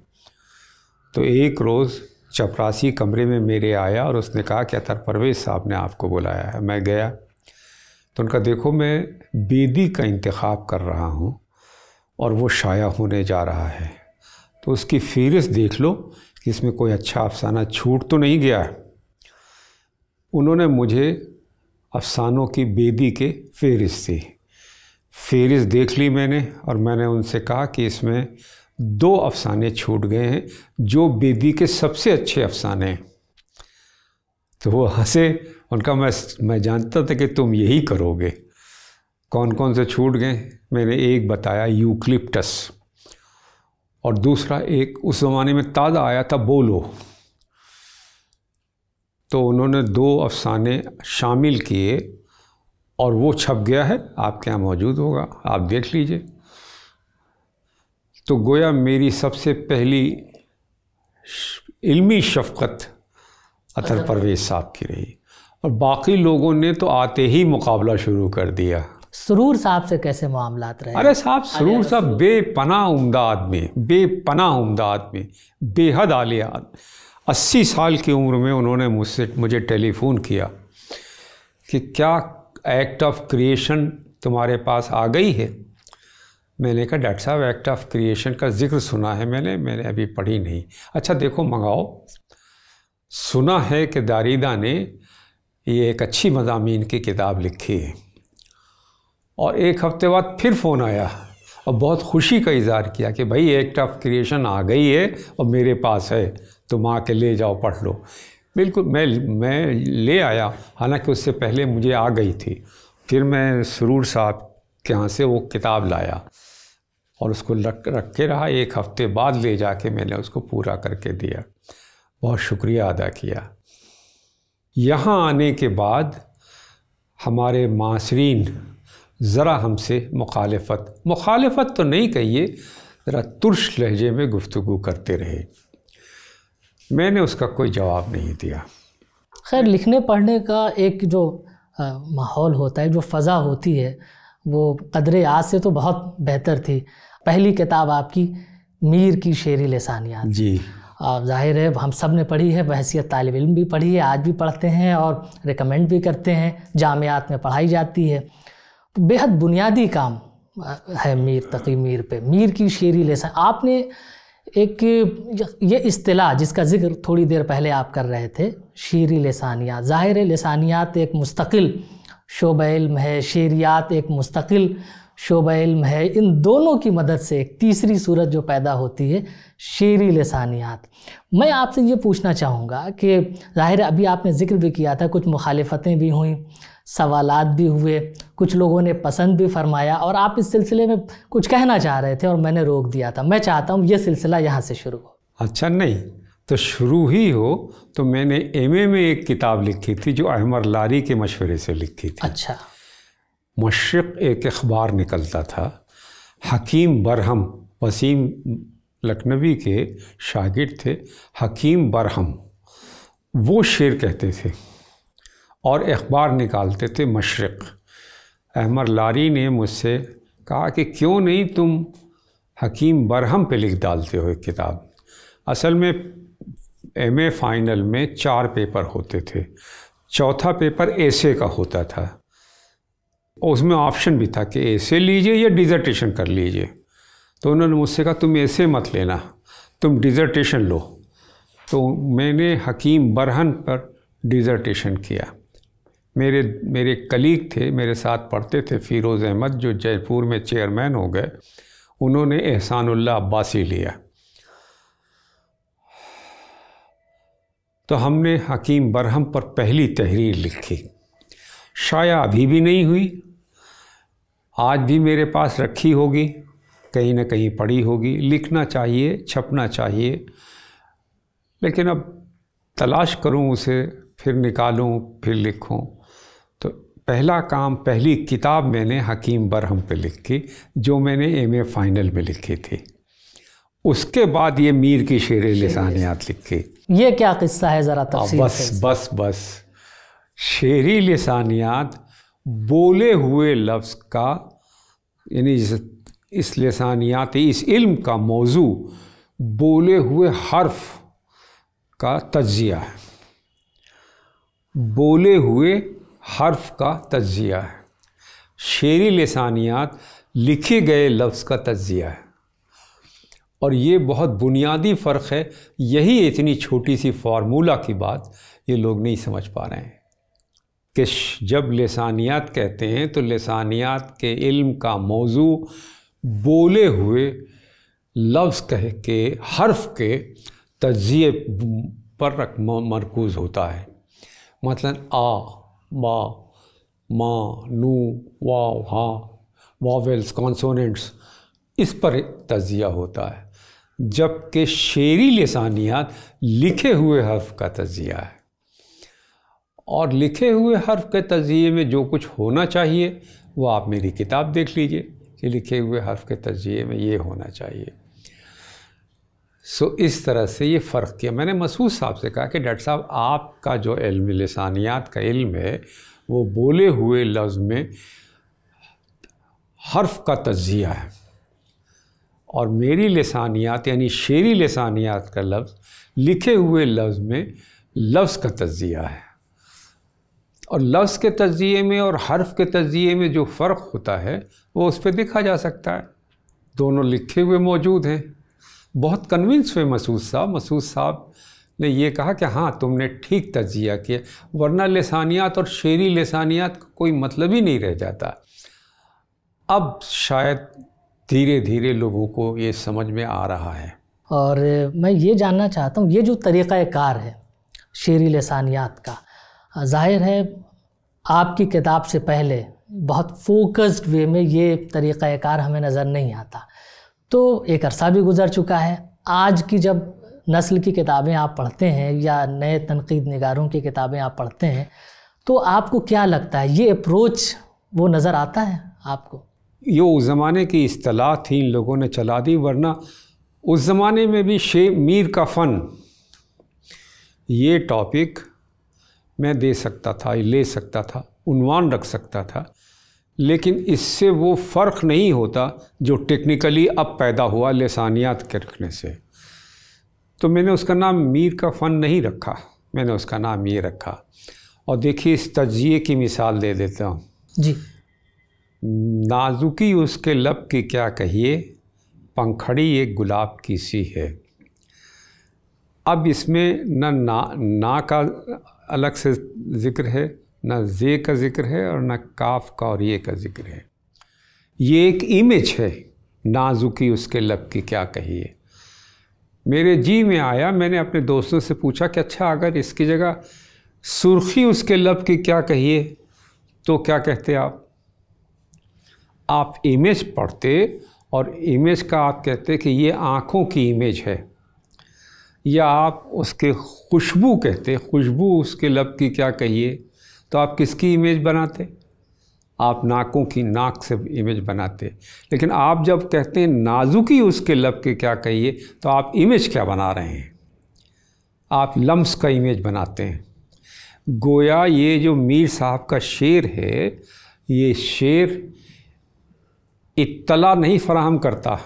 तो एक रोज़ चपरासी कमरे में मेरे आया और उसने कहा कि अथर परवेज़ साहब ने आपको बुलाया है मैं गया तो उनका देखो मैं बेदी का इंतखब कर रहा हूँ और वो शाया होने जा रहा है तो उसकी फहरिस्त देख लो कि इसमें कोई अच्छा अफसाना छूट तो नहीं गया है उन्होंने मुझे अफसानों की बेदी के फहरिस्त दी फहरिस्त देख ली मैंने और मैंने उनसे कहा कि इसमें दो अफसाने छूट गए हैं जो बेदी के सबसे अच्छे अफसाने हैं तो वो हंसे उनका मैं मैं जानता था कि तुम यही करोगे कौन कौन से छूट गए मैंने एक बताया यूक्लिप्टस और दूसरा एक उस ज़माने में ताज़ा आया था बोलो तो उन्होंने दो अफसाने शामिल किए और वो छप गया है आपके यहाँ मौजूद होगा आप देख लीजिए तो गोया मेरी सबसे पहली इल्मी शफकत अतर परवेज साहब की रही और बाकी लोगों ने तो आते ही मुकाबला शुरू कर दिया सरूर साहब से कैसे मामला रहे अरे साहब सरूर साहब बेपना उमदा आदमी बेपना उमदा आदमी बेहद आलिया अस्सी साल की उम्र में उन्होंने मुझसे मुझे टेलीफोन किया कि क्या एक्ट ऑफ क्रिएशन तुम्हारे पास आ गई है मैंने कहा डॉक्टर साहब एक्ट ऑफ क्रिएशन का जिक्र सुना है मैंने मैंने अभी पढ़ी नहीं अच्छा देखो मंगाओ सुना है कि दारिदा ने ये एक अच्छी मजामी की किताब लिखी है और एक हफ्ते बाद फिर फ़ोन आया और बहुत खुशी का इजहार किया कि भाई एक टफ क्रिएशन आ गई है और मेरे पास है तुम आके ले जाओ पढ़ लो बिल्कुल मैं मैं ले आया हालांकि उससे पहले मुझे आ गई थी फिर मैं सरूर साहब के यहाँ से वो किताब लाया और उसको रख रख के रहा एक हफ्ते बाद ले जाके मैंने उसको पूरा करके दिया बहुत शुक्रिया अदा किया यहाँ आने के बाद हमारे मासरीन ज़रा हमसे मुखालफत मुखालफत तो नहीं कहिए ज़रा तुर्श लहजे में गुफ्तु करते रहे मैंने उसका कोई जवाब नहीं दिया खैर लिखने पढ़ने का एक जो माहौल होता है जो फ़ज़ा होती है वो कदर आज से तो बहुत बेहतर थी पहली किताब आपकी मीर की शेरी लसानियात जी और जाहिर है हम सब ने पढ़ी है बहसीत तालब इम भी पढ़ी है आज भी पढ़ते हैं और रिकमेंड भी करते हैं जामियात में पढ़ाई जाती है बेहद बुनियादी काम है मीर तकी मीर पे मीर की शेरी लेसन आपने एक ये अतलाह जिसका जिक्र थोड़ी देर पहले आप कर रहे थे शेरी लसानियात ज़ाहिर लसानियात एक मुस्तकिल शोब इल्म है शेरियात एक मुस्तकिल शोब इल्म है इन दोनों की मदद से एक तीसरी सूरत जो पैदा होती है शेरी लसानियात मैं आपसे ये पूछना चाहूँगा कि ज़ाहिर अभी आपने जिक्र भी किया था कुछ मुखालफतें भी हुई सवालात भी हुए कुछ लोगों ने पसंद भी फरमाया और आप इस सिलसिले में कुछ कहना चाह रहे थे और मैंने रोक दिया था मैं चाहता हूँ ये सिलसिला यहाँ से शुरू हो अच्छा नहीं तो शुरू ही हो तो मैंने एम में एक किताब लिखी थी जो अहमर लारी के मशवरे से लिखी थी अच्छा मशरक़ एक अखबार निकलता था हकीम बरहम वसीम लखनवी के शागिर्द थे हकीम बरहम वो शेर कहते थे और अखबार निकालते थे मशरक़ अहमर लारी ने मुझसे कहा कि क्यों नहीं तुम हकीम बरहम पे लिख डालते हो एक किताब असल में एम ए फ़ाइनल में चार पेपर होते थे चौथा पेपर ऐसे का होता था उसमें ऑप्शन भी था कि ऐसे लीजिए या डिजर्टेशन कर लीजिए तो उन्होंने मुझसे कहा तुम ऐसे मत लेना तुम डिजर्टेशन लो तो मैंने हकीम बरहन पर डिजर्टेशन किया मेरे मेरे कलीग थे मेरे साथ पढ़ते थे फ़िरोज़ अहमद जो जयपुर में चेयरमैन हो गए उन्होंने एहसानुल्ला अब्बासी लिया तो हमने हकीम बरहम पर पहली तहरीर लिखी शाया अभी भी नहीं हुई आज भी मेरे पास रखी होगी कहीं ना कहीं पड़ी होगी लिखना चाहिए छपना चाहिए लेकिन अब तलाश करूं उसे फिर निकालूं फिर लिखूं तो पहला काम पहली किताब मैंने हकीम बरहम पे लिखी जो मैंने एम ए फाइनल में लिखी थी उसके बाद ये मीर की शेर लसानियात लिखी ये क्या किस्सा है ज़रा हाँ, तफसील बस बस बस शेरी लसानियात बोले हुए लफ्ज़ का यानी इस इस लसानियात इस इल्म का मौजू बोले हुए हर्फ का तजिया है बोले हुए हर्फ का तजिया है शेरी लसानियात लिखे गए लफ्ज़ का तजिया है और ये बहुत बुनियादी फ़र्क है यही इतनी छोटी सी फार्मूला की बात ये लोग नहीं समझ पा रहे हैं कि जब लसानियात कहते हैं तो लसानियात के इल्म का मौजू बोले हुए लफ्ज़ कह के हर्फ के तजिए पर मरकूज़ होता है मतलब आ बा माँ नू वा हा वावेल्स कॉन्सोनेंट्स इस पर तजिया होता है जबकि शेरी लसानियात लिखे हुए हर्फ का तजिया है और लिखे हुए हर्फ के तजिए में जो कुछ होना चाहिए वो आप मेरी किताब देख लीजिए कि लिखे हुए हर्फ के तजिए में ये होना चाहिए सो इस तरह से ये फ़र्क किया मैंने मसूद साहब से कहा कि डॉक्टर साहब आपका जो इल्म लसानियात का इल्म है वो बोले हुए लफ्ज़ में हर्फ का तजिया है और मेरी लसानियात यानी शेरी लसानियात का लफ्ज़ लिखे हुए लफ्ज़ में लफ्ज़ का तजिया है और लफ्ज़ के तजिए में और हर्फ के तजिए में जो फ़र्क होता है वो उस पर देखा जा सकता है दोनों लिखे हुए मौजूद हैं बहुत कन्विंस हुए मसूद साहब मसूद साहब ने यह कहा कि हाँ तुमने ठीक तजिया किया वरना लसानियात और शेरी लसानियात का कोई मतलब ही नहीं रह जाता अब शायद धीरे धीरे लोगों को ये समझ में आ रहा है और मैं ये जानना चाहता हूँ ये जो तरीक़ाकार है शेरी लसानियात का ज़ाहिर है आपकी किताब से पहले बहुत फोकस्ड वे में ये तरीक़ाकार हमें नज़र नहीं आता तो एक अरसा भी गुज़र चुका है आज की जब नस्ल की किताबें आप पढ़ते हैं या नए तनकीद नगारों की किताबें आप पढ़ते हैं तो आपको क्या लगता है ये अप्रोच वो नज़र आता है आपको ये उस ज़माने की असलाह थी इन लोगों ने चला दी वरना उस ज़माने में भी शे मीर का फ़न ये टॉपिक मैं दे सकता था ले सकता था उनवान रख सकता था लेकिन इससे वो फ़र्क नहीं होता जो टेक्निकली अब पैदा हुआ लसानियात के रखने से तो मैंने उसका नाम मीर का फ़न नहीं रखा मैंने उसका नाम ये रखा और देखिए इस तजिए की मिसाल दे देता हूँ जी नाजुकी उसके लब की क्या कहिए पंखड़ी एक गुलाब की सी है अब इसमें न ना, ना का अलग से ज़िक्र है ना जे का ज़िक्र है और ना काफ का और ये का ज़िक्र है ये एक इमेज है नाजुकी उसके लब की क्या कहिए मेरे जी में आया मैंने अपने दोस्तों से पूछा कि अच्छा अगर इसकी जगह सुर्खी उसके लब की क्या कहिए तो क्या कहते आप आप इमेज पढ़ते और इमेज का आप कहते कि ये आँखों की इमेज है या आप उसके खुशबू कहते खुशबू उसके लब की क्या कहिए तो आप किसकी इमेज बनाते आप नाकों की नाक से इमेज बनाते लेकिन आप जब कहते हैं नाजुकी उसके लब के क्या कहिए तो आप इमेज क्या बना रहे हैं आप लम्स का इमेज बनाते हैं गोया ये जो मीर साहब का शेर है ये शेर इत्तला नहीं फराहम करता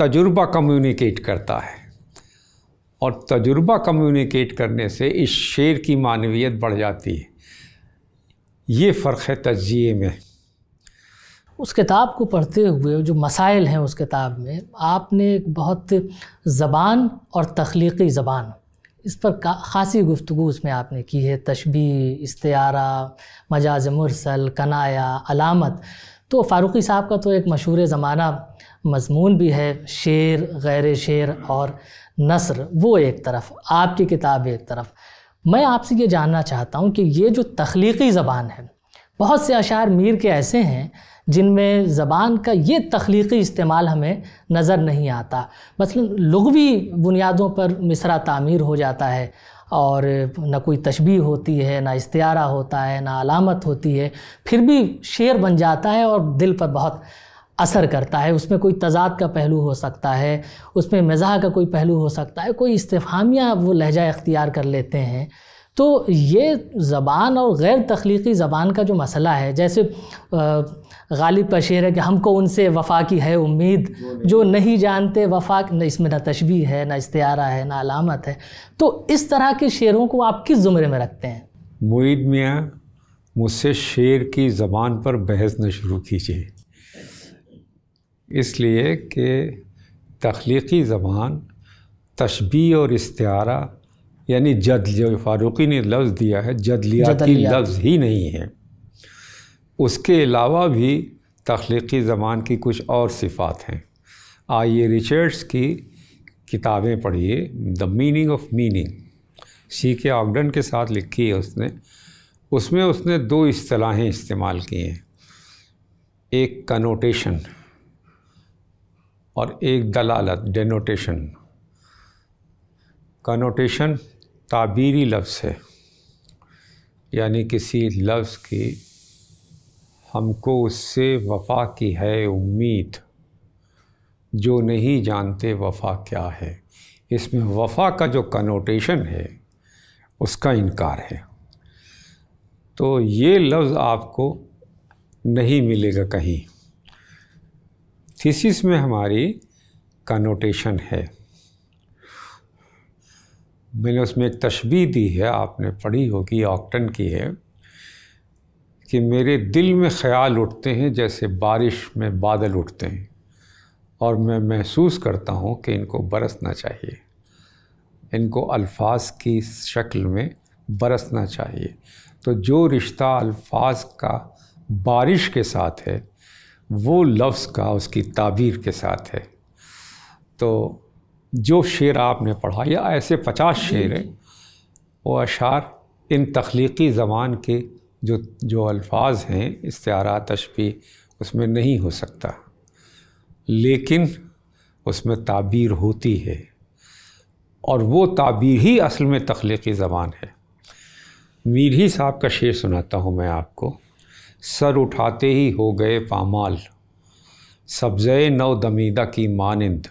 तजुर्बा कम्युनिकेट करता है और तजुर्बा कम्युनिकेट करने से इस शेर की मानवीयत बढ़ जाती है ये फ़र्क है तजिए में उस किताब को पढ़ते हुए जो मसाइल हैं उस किताब में आपने एक बहुत ज़बान और तख्लीकी ज़बान इस पर ख़ासी गुफ्तु उसमें आपने की है तशबी इसतारा मजाज मुरसल कनाया अलामत तो फ़ारूक़ी साहब का तो एक मशहूर ज़माना मजमून भी है शेर गैर शेर और नसर वो एक तरफ आपकी किताब एक तरफ मैं आपसे ये जानना चाहता हूँ कि ये जो तख्लीकी ज़बान है बहुत से अशार मीर के ऐसे हैं जिनमें ज़बान का ये तख्लीकी इस्तेमाल हमें नज़र नहीं आता मसलन लगवी बुनियादों पर मिसरा तामीर हो जाता है और ना कोई तशबी होती है ना इस्तारा होता है ना अलामत होती है फिर भी शेर बन जाता है और दिल पर बहुत असर करता है उसमें कोई तजाद का पहलू हो सकता है उसमें मज़ाह का कोई पहलू हो सकता है कोई इस्तेफामिया वो लहजा इख्तियार कर लेते हैं तो ये ज़बान और गैर तख्लीकी ज़बान का जो मसला है जैसे गालिब का शेर है कि हमको उनसे वफा की है उम्मीद जो नहीं जानते वफा न इसमें ना तशबी है ना इस्तारा है ना अलामत है तो इस तरह के शेरों को आप किस ज़ुमरे में रखते हैं मुईद मियाँ मुझसे शेर की ज़बान पर बहस न शुरू कीजिए इसलिए कि तख्लीकी ज़बान तशबी और इस्तारा यानी जद जो फ़ारूक़ी ने लफ्ज़ दिया है जदलियाती लफ्ज़ ही नहीं है उसके अलावा भी तख्लीकी ज़बान की कुछ और सिफ़ात हैं आइए रिचर्ड्स की किताबें पढ़िए the meaning of meaning C K Ogden के साथ लिखी है उसने उसमें उसने दो असलाहें इस्तेमाल की हैं एक कनोटेशन और एक दलालत डेनोटेशन कनोटेशन ताबीरी लफ्ज़ है यानी किसी लफ्ज़ की हमको उससे वफा की है उम्मीद जो नहीं जानते वफा क्या है इसमें वफा का जो कनोटेशन है उसका इनकार है तो ये लफ्ज़ आपको नहीं मिलेगा कहीं थीसिस में हमारी कनोटेशन है मैंने उसमें एक तशबी दी है आपने पढ़ी होगी ऑक्टन की है कि मेरे दिल में ख्याल उठते हैं जैसे बारिश में बादल उठते हैं और मैं महसूस करता हूँ कि इनको बरसना चाहिए इनको अल्फाज की शक्ल में बरसना चाहिए तो जो रिश्ता अल्फाज का बारिश के साथ है वो लफ्ज़ का उसकी ताबीर के साथ है तो जो शेर आपने पढ़ा या ऐसे पचास शेर हैं वो अशार इन तख्लीकी ज़बान के जो जो अल्फाज हैं इस्तारा तशबी उसमें नहीं हो सकता लेकिन उसमें ताबीर होती है और वो ताबीर ही असल में तख्लीकी ज़बान है मीर ही साहब का शेर सुनाता हूँ मैं आपको सर उठाते ही हो गए पामाल सब्ज़ दमीदा की मानंद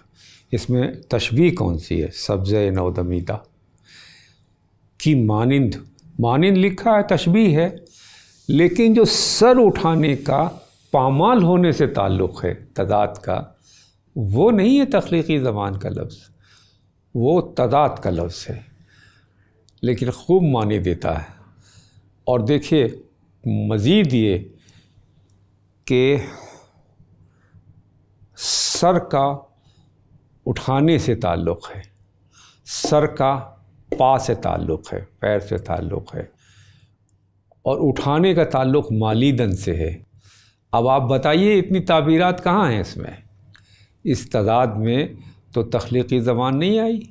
इसमें तशबी कौन सी है सब्ज़ दमीदा की मानंद मानंद लिखा है तशबी है लेकिन जो सर उठाने का पामाल होने से ताल्लुक़ है तदाद का वो नहीं है तख्लीकी ज़बान का लफ्ज़ वो तदाद का लफ्ज़ है लेकिन खूब मानी देता है और देखिए मज़ीद ये कि सर का उठाने से ताल्लुक़ है सर का पा से ताल्लुक़ है पैर से ताल्लुक़ है और उठाने का ताल्लुक़ मालीदन से है अब आप बताइए इतनी ताबीरात कहाँ हैं इसमें इस तदाद में तो तख्लीकी ज़बान नहीं आई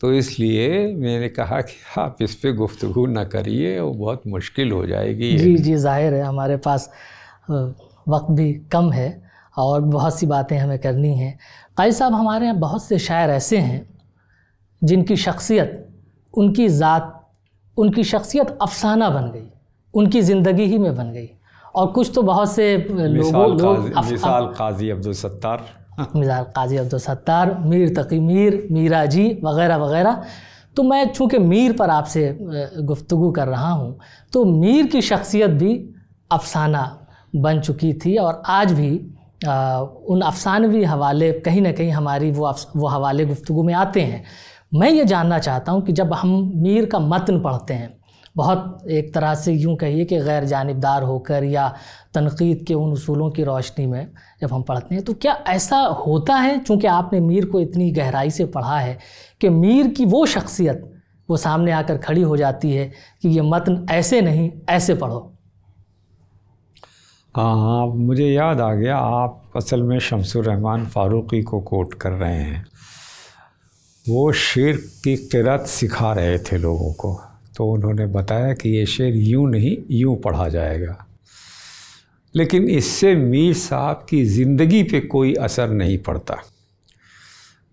तो इसलिए मैंने कहा कि आप इस पर गुफ्तु ना करिए वो बहुत मुश्किल हो जाएगी जी जी जाहिर है हमारे पास वक्त भी कम है और बहुत सी बातें हमें करनी हैं कई साहब हमारे यहाँ बहुत से शायर ऐसे हैं जिनकी शख्सियत उनकी ज़ात उनकी शख्सियत अफसाना बन गई उनकी ज़िंदगी ही में बन गई और कुछ तो बहुत से लोगों लोग मिसाल काजी अब्दुल सत्तार मिजाल काजी अब्दुलसत्तार मीर तकी मीर मीरा जी वगैरह वगैरह तो मैं चूँकि मीर पर आपसे गुफ्तु कर रहा हूँ तो मीर की शख्सियत भी अफसाना बन चुकी थी और आज भी आ, उन अफसानवी हवाले कहीं ना कहीं हमारी वो वो हवाले गुफ्तु में आते हैं मैं ये जानना चाहता हूँ कि जब हम मीर का मतन पढ़ते हैं बहुत एक तरह से यूँ कहिए कि गैर जानबदार होकर या तनकीद के उन असूलों की रोशनी में जब हम पढ़ते हैं तो क्या ऐसा होता है चूँकि आपने मीर को इतनी गहराई से पढ़ा है कि मीर की वो शख्सियत वो सामने आकर खड़ी हो जाती है कि ये मतन ऐसे नहीं ऐसे पढ़ो हाँ हाँ मुझे याद आ गया आप असल में रहमान फ़ारूक़ी को कोट कर रहे हैं वो शेर की किरत सिखा रहे थे लोगों को तो उन्होंने बताया कि ये शेर यूँ नहीं यूँ पढ़ा जाएगा लेकिन इससे मीर साहब की ज़िंदगी पे कोई असर नहीं पड़ता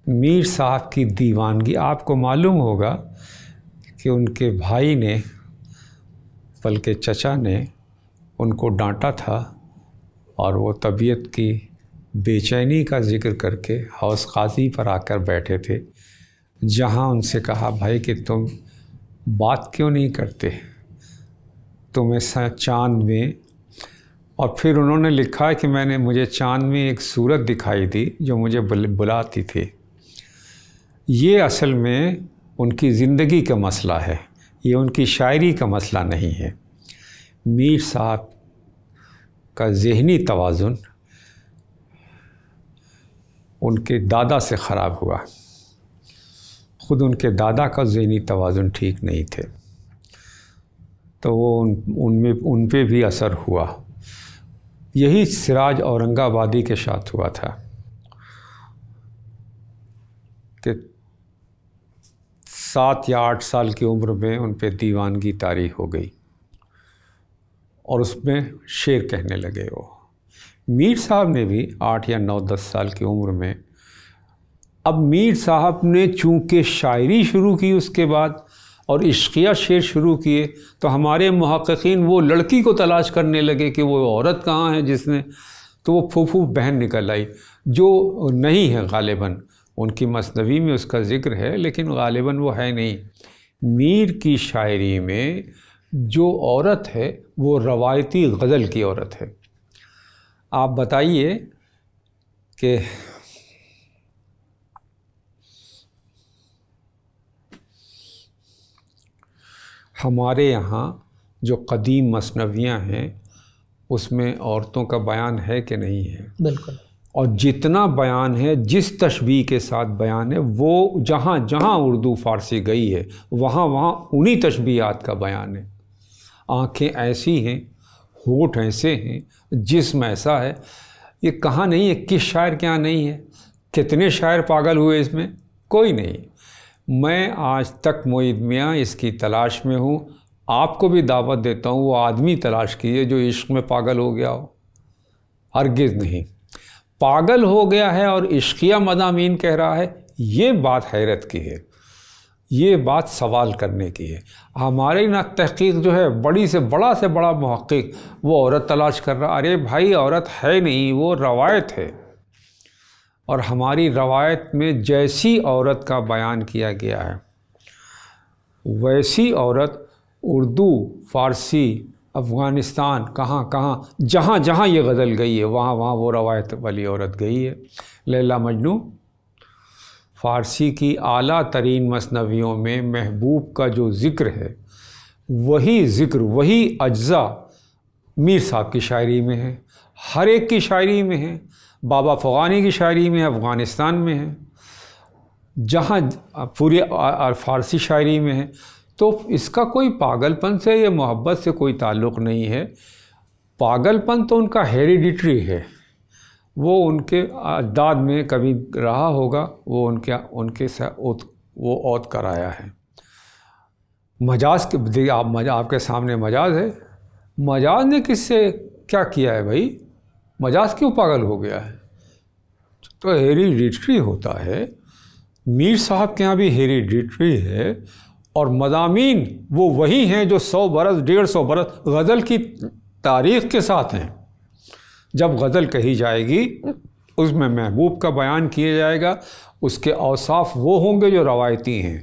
मीर साहब की दीवानगी आपको मालूम होगा कि उनके भाई ने बल्कि चचा ने उनको डांटा था और वो तबीयत की बेचैनी का जिक्र करके हौस काजी पर आकर बैठे थे जहाँ उनसे कहा भाई कि तुम बात क्यों नहीं करते तुम्हें चांद में और फिर उन्होंने लिखा कि मैंने मुझे चांद में एक सूरत दिखाई दी जो मुझे बुलाती थी ये असल में उनकी ज़िंदगी का मसला है ये उनकी शायरी का मसला नहीं है मीर साहब का जहनी तोज़ुन उनके दादा से ख़राब हुआ ख़ुद उनके दादा का जहनी तोज़ुन ठीक नहीं थे तो वो उन उनमें उन पर भी असर हुआ यही सिराज औरंगाबादी के साथ हुआ था कि सात या आठ साल की उम्र में उन पर दीवानगी तारी हो गई और उसमें शेर कहने लगे वो मीर साहब ने भी आठ या नौ दस साल की उम्र में अब मीर साहब ने चूंकि शायरी शुरू की उसके बाद और इश्किया शेर शुरू किए तो हमारे महक्कीन वो लड़की को तलाश करने लगे कि वो औरत कहाँ है जिसने तो वो फूफू बहन निकल आई जो नहीं है गालिबा उनकी मसनवी में उसका ज़िक्र है लेकिन गालिबा वो है नहीं मीर की शायरी में जो औरत है वो रवायती गज़ल की औरत है आप बताइए कि हमारे यहाँ जो कदीम मसनवियाँ हैं उसमें औरतों का बयान है कि नहीं है बिल्कुल और जितना बयान है जिस तशबी के साथ बयान है वो जहाँ जहाँ उर्दू फ़ारसी गई है वहाँ वहाँ उन्हीं तशबियात का बयान है आँखें ऐसी हैं होठ ऐसे हैं जिसम ऐसा है ये कहाँ नहीं है किस शायर के यहाँ नहीं है कितने शायर पागल हुए इसमें कोई नहीं मैं आज तक मोहित मियाँ इसकी तलाश में हूँ आपको भी दावत देता हूँ वो आदमी तलाश कीजिए जो इश्क में पागल हो गया हो हरगिज़ नहीं पागल हो गया है और इश्किया मदामीन कह रहा है ये बात हैरत की है ये बात सवाल करने की है हमारे ना तहकीक जो है बड़ी से बड़ा से बड़ा महक़ वो औरत तलाश कर रहा अरे भाई औरत है नहीं वो रवायत है और हमारी रवायत में जैसी औरत का बयान किया गया है वैसी औरत उर्दू फारसी अफ़गानिस्तान कहाँ कहाँ जहाँ जहाँ ये गज़ल गई है वहाँ वहाँ वो रवायत वाली औरत गई है लैला मजनू फ़ारसी की आला तरीन मसनवियों में महबूब का जो ज़िक्र है वही ज़िक्र वही अज्जा मीर साहब की शायरी में है हर एक की शायरी में है बाबा फ़ानी की शायरी में अफ़गानिस्तान में है जहाँ पूरी फ़ारसी शायरी में है तो इसका कोई पागलपन से या मोहब्बत से कोई ताल्लुक़ नहीं है पागलपन तो उनका हेरिडिट्री है वो उनके अजदाद में कभी रहा होगा वो उनके उनके ओत वो औत कराया है मजाज के आप मजा आपके सामने मजाज है मजाज ने किससे क्या किया है भाई मजाज क्यों पागल हो गया है तो हेरीडिट्री होता है मीर साहब के यहाँ भी हेरीडिट्री है और मदामीन वो वही हैं जो सौ बरस डेढ़ सौ बरस गज़ल की तारीख़ के साथ हैं जब गज़ल कही जाएगी उसमें महबूब का बयान किया जाएगा उसके अवसाफ वो होंगे जो रवायती हैं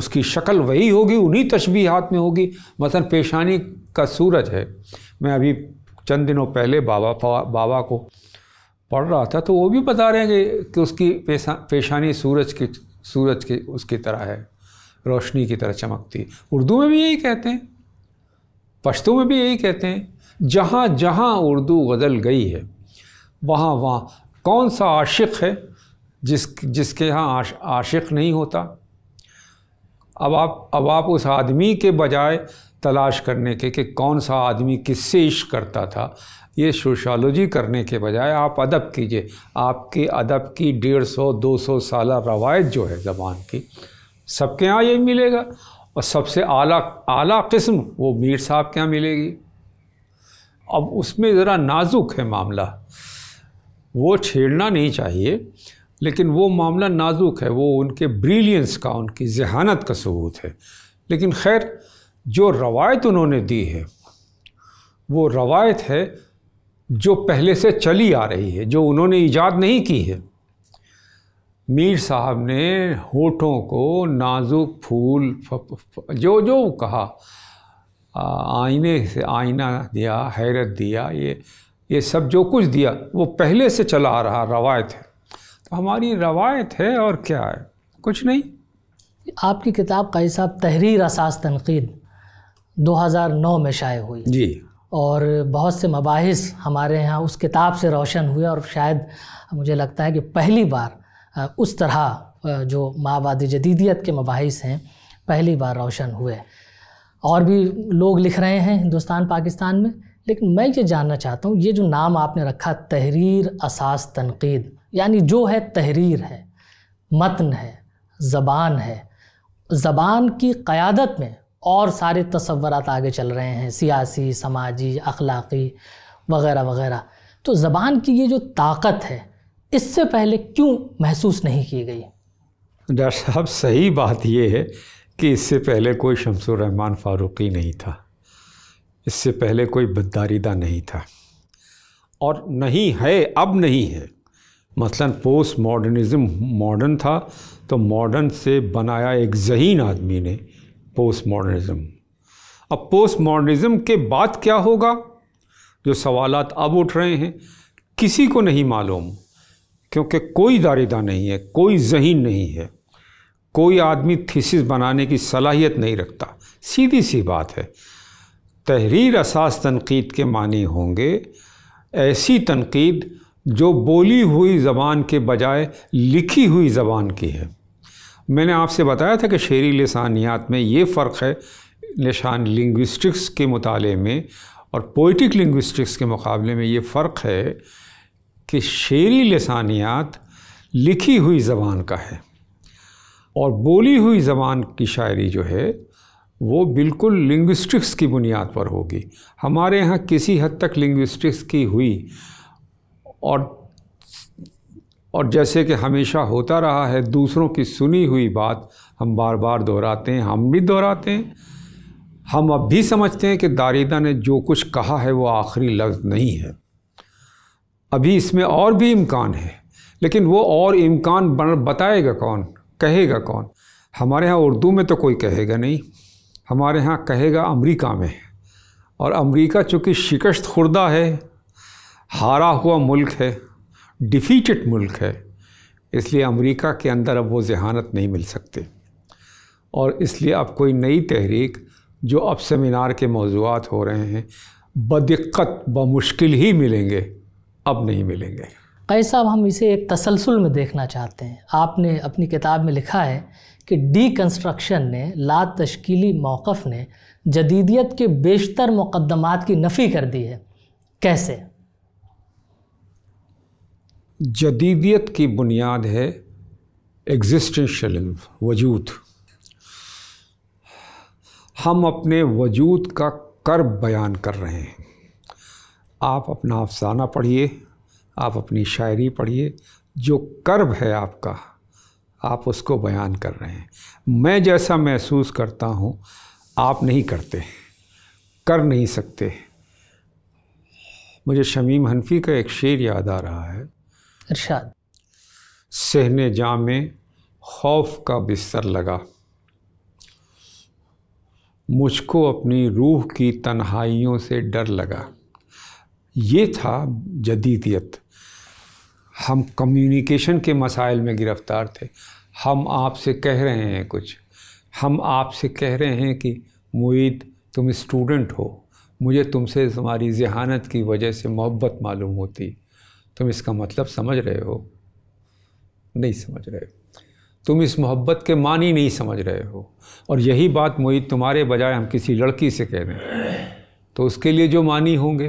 उसकी शक्ल वही होगी उन्हीं तशबीहात में होगी मसलन पेशानी का सूरज है मैं अभी चंद दिनों पहले बाबा बाबा को पढ़ रहा था तो वो भी बता रहे हैं कि, कि उसकी पेशा पेशानी सूरज की सूरज की उसकी तरह है रोशनी की तरह चमकती उर्दू में भी यही कहते हैं पश्तो में भी यही कहते हैं जहाँ जहाँ उर्दू गज़ल गई है वहाँ वहाँ कौन सा आशिक है जिस जिसके यहाँ आश, आशिक नहीं होता अब आप अब आप उस आदमी के बजाय तलाश करने के कि कौन सा आदमी किससे इश्क करता था ये सोशालोजी करने के बजाय आप अदब कीजिए आपके अदब की डेढ़ सौ दो सौ साल रवायत जो है ज़बान की सबके यहाँ यही मिलेगा और सबसे आला आला किस्म वो मीर साहब के यहाँ मिलेगी अब उसमें ज़रा नाजुक है मामला वो छेड़ना नहीं चाहिए लेकिन वो मामला नाजुक है वो उनके ब्रिलियंस का उनकी जहानत का सबूत है लेकिन खैर जो रवायत उन्होंने दी है वो रवायत है जो पहले से चली आ रही है जो उन्होंने ईजाद नहीं की है मीर साहब ने होठों को नाजुक फूल फ, फ, फ, जो जो कहा आईने से आईना दिया हैरत दिया ये ये सब जो कुछ दिया वो पहले से चला आ रहा रवायत है तो हमारी रवायत है और क्या है कुछ नहीं आपकी किताब का साहब तहरीर असास तनकीद 2009 में शाये हुई जी और बहुत से मबाहिस हमारे यहाँ उस किताब से रोशन हुए और शायद मुझे लगता है कि पहली बार उस तरह जो माओवादी जदीदियत के मबाहिस हैं पहली बार रोशन हुए और भी लोग लिख रहे हैं हिंदुस्तान पाकिस्तान में लेकिन मैं ये जानना चाहता हूँ ये जो नाम आपने रखा तहरीर असास तनकीद यानी जो है तहरीर है मतन है ज़बान है ज़बान की क़्यादत में और सारे तस्वरत आगे चल रहे हैं सियासी समाजी अखलाक़ी वगैरह वगैरह तो ज़बान की ये जो ताकत है इससे पहले क्यों महसूस नहीं की गई डॉक्टर साहब सही बात यह है कि इससे पहले कोई शमसुर रहमान फ़ारूक़ी नहीं था इससे पहले कोई बददारीदा नहीं था और नहीं है अब नहीं है मसलन पोस्ट मॉडर्निज्म मॉडर्न था तो मॉडर्न से बनाया एक जहीन आदमी ने पोस्ट मॉडर्निज़म अब पोस्ट पोस्टमॉडर्निज़्म के बाद क्या होगा जो सवाल अब उठ रहे हैं किसी को नहीं मालूम क्योंकि कोई दारिदा नहीं है कोई जहीन नहीं है कोई आदमी थीसिस बनाने की सलाहियत नहीं रखता सीधी सी बात है तहरीर असास तनकीद के मानी होंगे ऐसी तनकीद जो बोली हुई ज़बान के बजाय लिखी हुई ज़बान की है मैंने आपसे बताया था कि शेरी लसानियात में ये फ़र्क है निशान लिंग्विस्टिक्स के मुताले में और पोइटिक लिंग्विस्टिक्स के मुकाबले में ये फ़र्क है कि शेरी लसानियात लिखी हुई ज़बान का है और बोली हुई ज़बान की शायरी जो है वो बिल्कुल लिंग्विस्टिक्स की बुनियाद पर होगी हमारे यहाँ किसी हद तक लिंग्विस्टिक्स की हुई और और जैसे कि हमेशा होता रहा है दूसरों की सुनी हुई बात हम बार बार दोहराते हैं हम भी दोहराते हैं हम अब भी समझते हैं कि दारिदा ने जो कुछ कहा है वो आखिरी लफ्ज़ नहीं है अभी इसमें और भी इम्कान है लेकिन वो और इम्कान बताएगा कौन कहेगा कौन हमारे यहाँ उर्दू में तो कोई कहेगा नहीं हमारे यहाँ कहेगा अमरीका में और अमरीका चूँकि शिकस्त खुर्दा है हारा हुआ मुल्क है डिफीटेड मुल्क है इसलिए अमेरिका के अंदर अब वो जहानत नहीं मिल सकते और इसलिए अब कोई नई तहरीक जो अब सेमिनार के मौजूद हो रहे हैं बदिक्कत बमुश्किल ही मिलेंगे अब नहीं मिलेंगे कई साहब हम इसे एक तसलसल में देखना चाहते हैं आपने अपनी किताब में लिखा है कि डी कंस्ट्रक्शन ने ला तश्कीली मौक़ ने जदीदियत के बेशतर मुकदमात की नफ़ी कर दी है कैसे जदीदियत की बुनियाद है एग्जिस्टेंशल वजूद हम अपने वजूद का कर्ब बयान कर रहे हैं आप अपना अफसाना पढ़िए आप अपनी शायरी पढ़िए जो कर्ब है आपका आप उसको बयान कर रहे हैं मैं जैसा महसूस करता हूँ आप नहीं करते कर नहीं सकते मुझे शमीम हनफी का एक शेर याद आ रहा है इरशाद सहने जाम में खौफ का बिस्तर लगा मुझको अपनी रूह की तन्हाइयों से डर लगा ये था जदीदियत हम कम्युनिकेशन के मसाइल में गिरफ़्तार थे हम आपसे कह रहे हैं कुछ हम आपसे कह रहे हैं कि मुईद तुम स्टूडेंट हो मुझे तुमसे तुम्हारी जहानत की वजह से मोहब्बत मालूम होती तुम इसका मतलब समझ रहे हो नहीं समझ रहे तुम इस मोहब्बत के मानी नहीं समझ रहे हो और यही बात मोहित तुम्हारे बजाय हम किसी लड़की से कह दें तो उसके लिए जो मानी होंगे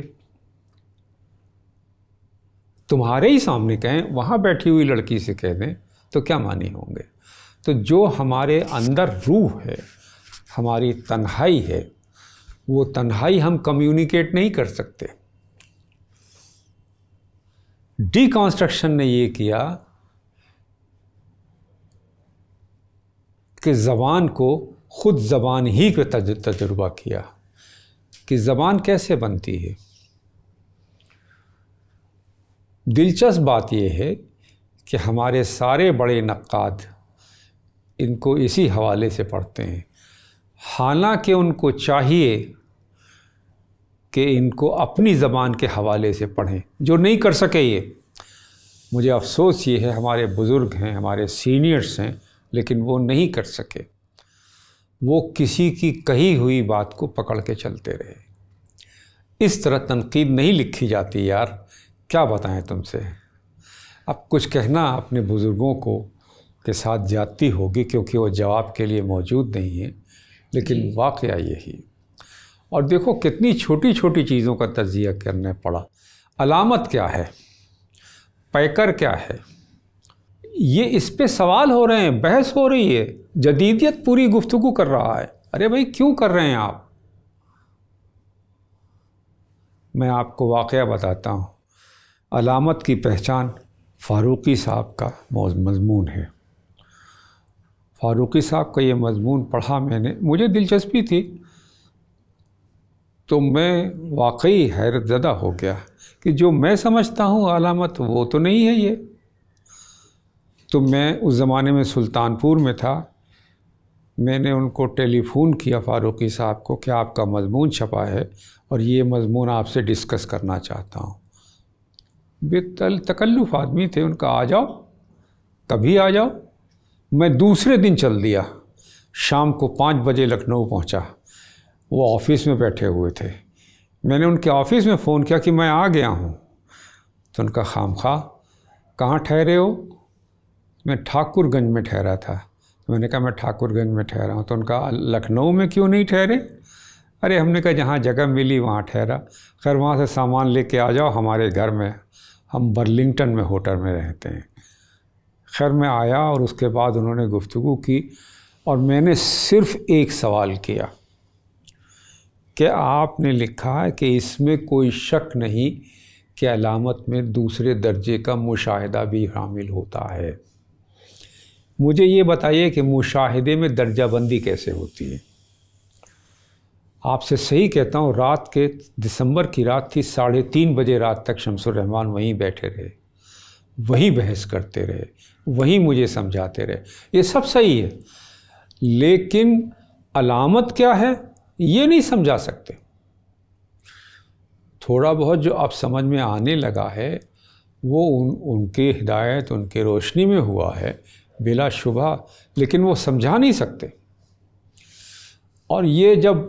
तुम्हारे ही सामने कहें वहाँ बैठी हुई लड़की से कह दें तो क्या मानी होंगे तो जो हमारे अंदर रूह है हमारी तन्हाई है वो तन्हाई हम कम्युनिकेट नहीं कर सकते डिकॉन्स्ट्रक्शन ने ये किया कि ज़बान को ख़ुद ज़बान ही को तजुर्बा किया कि ज़बान कैसे बनती है दिलचस्प बात यह है कि हमारे सारे बड़े नक्काद इनको इसी हवाले से पढ़ते हैं हालांकि उनको चाहिए कि इनको अपनी ज़बान के हवाले से पढ़ें जो नहीं कर सके ये मुझे अफसोस ये है हमारे बुज़ुर्ग हैं हमारे सीनियर्स हैं लेकिन वो नहीं कर सके वो किसी की कही हुई बात को पकड़ के चलते रहे इस तरह तनकीद नहीं लिखी जाती यार क्या बताएं तुमसे अब कुछ कहना अपने बुज़ुर्गों को के साथ जाती होगी क्योंकि वो जवाब के लिए मौजूद नहीं है लेकिन वाक़ यही और देखो कितनी छोटी छोटी चीज़ों का तजिया करने पड़ा अलामत क्या है पैकर क्या है ये इस पे सवाल हो रहे हैं बहस हो रही है जदीदियत पूरी गुफ्तगु कर रहा है अरे भाई क्यों कर रहे हैं आप मैं आपको वाक़ बताता हूँ अलामत की पहचान फ़ारूकी साहब का मजमून है फ़ारूकी साहब का ये मजमून पढ़ा मैंने मुझे दिलचस्पी थी तो मैं वाकई हैरतदा हो गया कि जो मैं समझता हूँ अलामत वो तो नहीं है ये तो मैं उस ज़माने में सुल्तानपुर में था मैंने उनको टेलीफोन किया फ़ारूकी साहब को कि आपका मजमून छपा है और ये मजमून आपसे डिस्कस करना चाहता हूँ बेतल तकल्लुफ़ आदमी थे उनका आ जाओ कभी आ जाओ मैं दूसरे दिन चल दिया शाम को पाँच बजे लखनऊ पहुँचा वो ऑफिस में बैठे हुए थे मैंने उनके ऑफिस में फ़ोन किया कि मैं आ गया हूँ तो उनका खाम खा कहाँ ठहरे हो मैं ठाकुरगंज में ठहरा था तो मैंने कहा मैं ठाकुरगंज में ठहरा हूँ तो उनका लखनऊ में क्यों नहीं ठहरे अरे हमने कहा जहाँ जगह मिली वहाँ ठहरा खैर वहाँ से सामान लेके आ जाओ हमारे घर में हम बर्लिंगटन में होटल में रहते हैं खैर मैं आया और उसके बाद उन्होंने गुफ्तु की और मैंने सिर्फ़ एक सवाल किया कि आपने लिखा है कि इसमें कोई शक नहीं कि अलामत में दूसरे दर्जे का मुशाहिदा भी शामिल होता है मुझे ये बताइए कि मुशाहिदे में दर्जा बंदी कैसे होती है आपसे सही कहता हूँ रात के दिसंबर की रात थी साढ़े तीन बजे रात तक रहमान वहीं बैठे रहे वहीं बहस करते रहे वहीं मुझे समझाते रहे ये सब सही है लेकिन अलामत क्या है ये नहीं समझा सकते थोड़ा बहुत जो अब समझ में आने लगा है वो उन उनके हिदायत उनके रोशनी में हुआ है बिला शुभा लेकिन वो समझा नहीं सकते और ये जब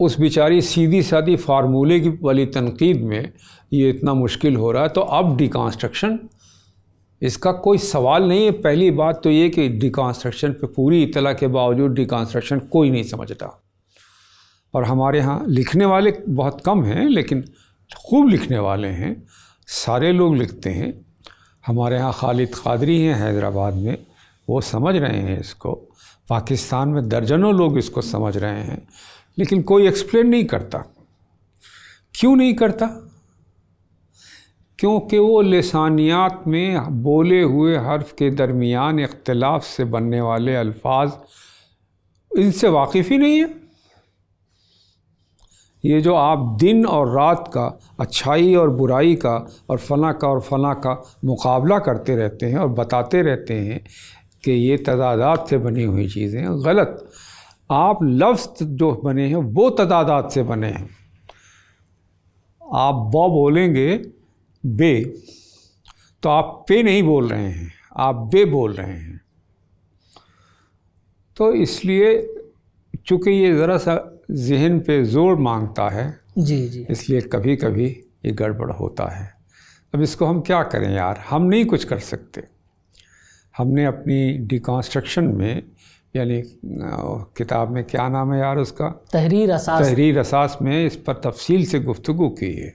उस बेचारी सीधी सादी फार्मूले की वाली तनकीद में ये इतना मुश्किल हो रहा है तो अब डिकॉन्स्ट्रक्शन इसका कोई सवाल नहीं है पहली बात तो ये कि डिकॉन्स्ट्रक्शन पे पूरी इतला के बावजूद डिकॉन्स्ट्रक्शन कोई नहीं समझता और हमारे यहाँ लिखने वाले बहुत कम हैं लेकिन खूब लिखने वाले हैं सारे लोग लिखते हैं हमारे यहाँ खालिद कादरी हैं हैदराबाद में वो समझ रहे हैं इसको पाकिस्तान में दर्जनों लोग इसको समझ रहे हैं लेकिन कोई एक्सप्लेन नहीं करता क्यों नहीं करता क्योंकि वो लसानियात में बोले हुए हर्फ के दरमियान इख्तलाफ से बनने वाले अल्फाज इनसे वाकिफ़ ही नहीं है ये जो आप दिन और रात का अच्छाई और बुराई का और फना का और फना का मुकाबला करते रहते हैं और बताते रहते हैं कि ये तदादात से बनी हुई चीज़ें गलत आप लफ्ज़ जो बने हैं वो तदादात से बने हैं आप ब बोलेंगे बे तो आप पे नहीं बोल रहे हैं आप बे बोल रहे हैं तो इसलिए चूँकि ये ज़रा सा जहन पे जोर मांगता है जी जी इसलिए कभी कभी ये गड़बड़ होता है अब इसको हम क्या करें यार हम नहीं कुछ कर सकते हमने अपनी डिकॉन्स्ट्रक्शन में यानी किताब में क्या नाम है यार उसका तहरीर असास तहरीर असास में इस पर तफसील से गुफ्तु की है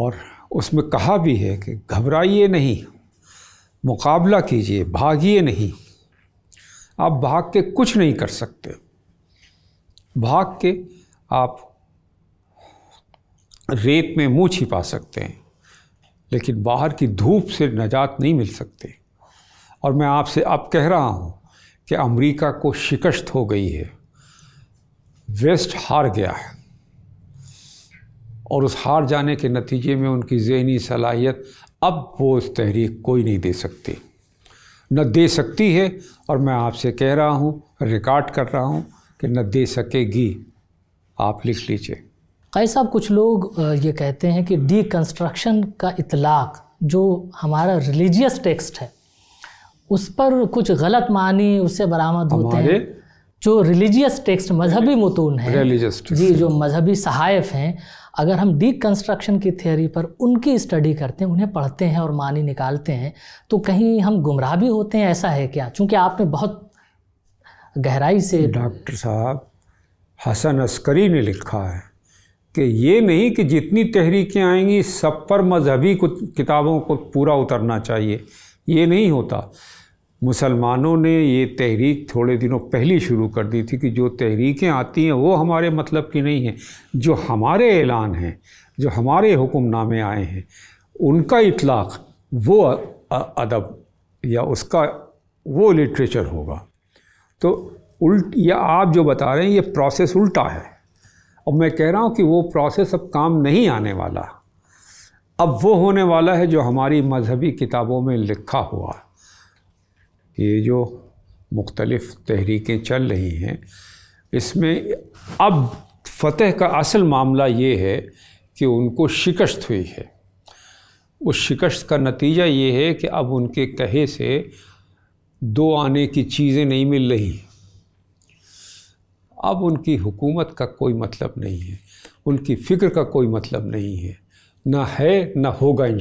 और उसमें कहा भी है कि घबराइए नहीं मुकाबला कीजिए भागिए नहीं आप भाग के कुछ नहीं कर सकते भाग के आप रेत में मुँह छिपा सकते हैं लेकिन बाहर की धूप से नजात नहीं मिल सकते और मैं आपसे अब कह रहा हूँ कि अमेरिका को शिकस्त हो गई है वेस्ट हार गया है और उस हार जाने के नतीजे में उनकी जहनी सलाहियत अब वो उस तहरीक कोई नहीं दे सकती न दे सकती है और मैं आपसे कह रहा हूँ रिकॉर्ड कर रहा हूँ कि न दे सकेगी आप लिख लीजिए कई साहब कुछ लोग ये कहते हैं कि डी कंस्ट्रक्शन का इतलाक जो हमारा रिलीजियस टेक्स्ट है उस पर कुछ गलत मानी उससे बरामद होते हैं जो रिलीजियस टेक्स्ट मजहबी मतून है रिलीजियस जी जो मजहबी सहायफ हैं अगर हम डी कंस्ट्रक्शन की थियोरी पर उनकी स्टडी करते हैं उन्हें पढ़ते हैं और मानी निकालते हैं तो कहीं हम गुमराह भी होते हैं ऐसा है क्या चूँकि आपने बहुत गहराई से हम्म। डॉक्टर साहब हसन अस्करी ने लिखा है कि ये नहीं कि जितनी तहरीकें आएंगी सब पर मजहबी किताबों को पूरा उतरना चाहिए ये नहीं होता मुसलमानों ने ये तहरीक थोड़े दिनों पहले शुरू कर दी थी कि जो तहरीकें आती हैं वो हमारे मतलब की नहीं हैं जो हमारे ऐलान हैं जो हमारे हुक्मनामे आए हैं उनका इतलाक़ वो अदब या उसका वो लिटरेचर होगा तो उल्ट या आप जो बता रहे हैं ये प्रोसेस उल्टा है अब मैं कह रहा हूँ कि वो प्रोसेस अब काम नहीं आने वाला अब वो होने वाला है जो हमारी मजहबी किताबों में लिखा हुआ ये जो मुख्तलफ़ तहरीकें चल रही हैं इसमें अब फ़तेह का असल मामला ये है कि उनको शिकस्त हुई है उस शिकस्त का नतीजा ये है कि अब उनके कहे से दो आने की चीज़ें नहीं मिल रही अब उनकी हुकूमत का कोई मतलब नहीं है उनकी फ़िक्र का कोई मतलब नहीं है ना है ना होगा इन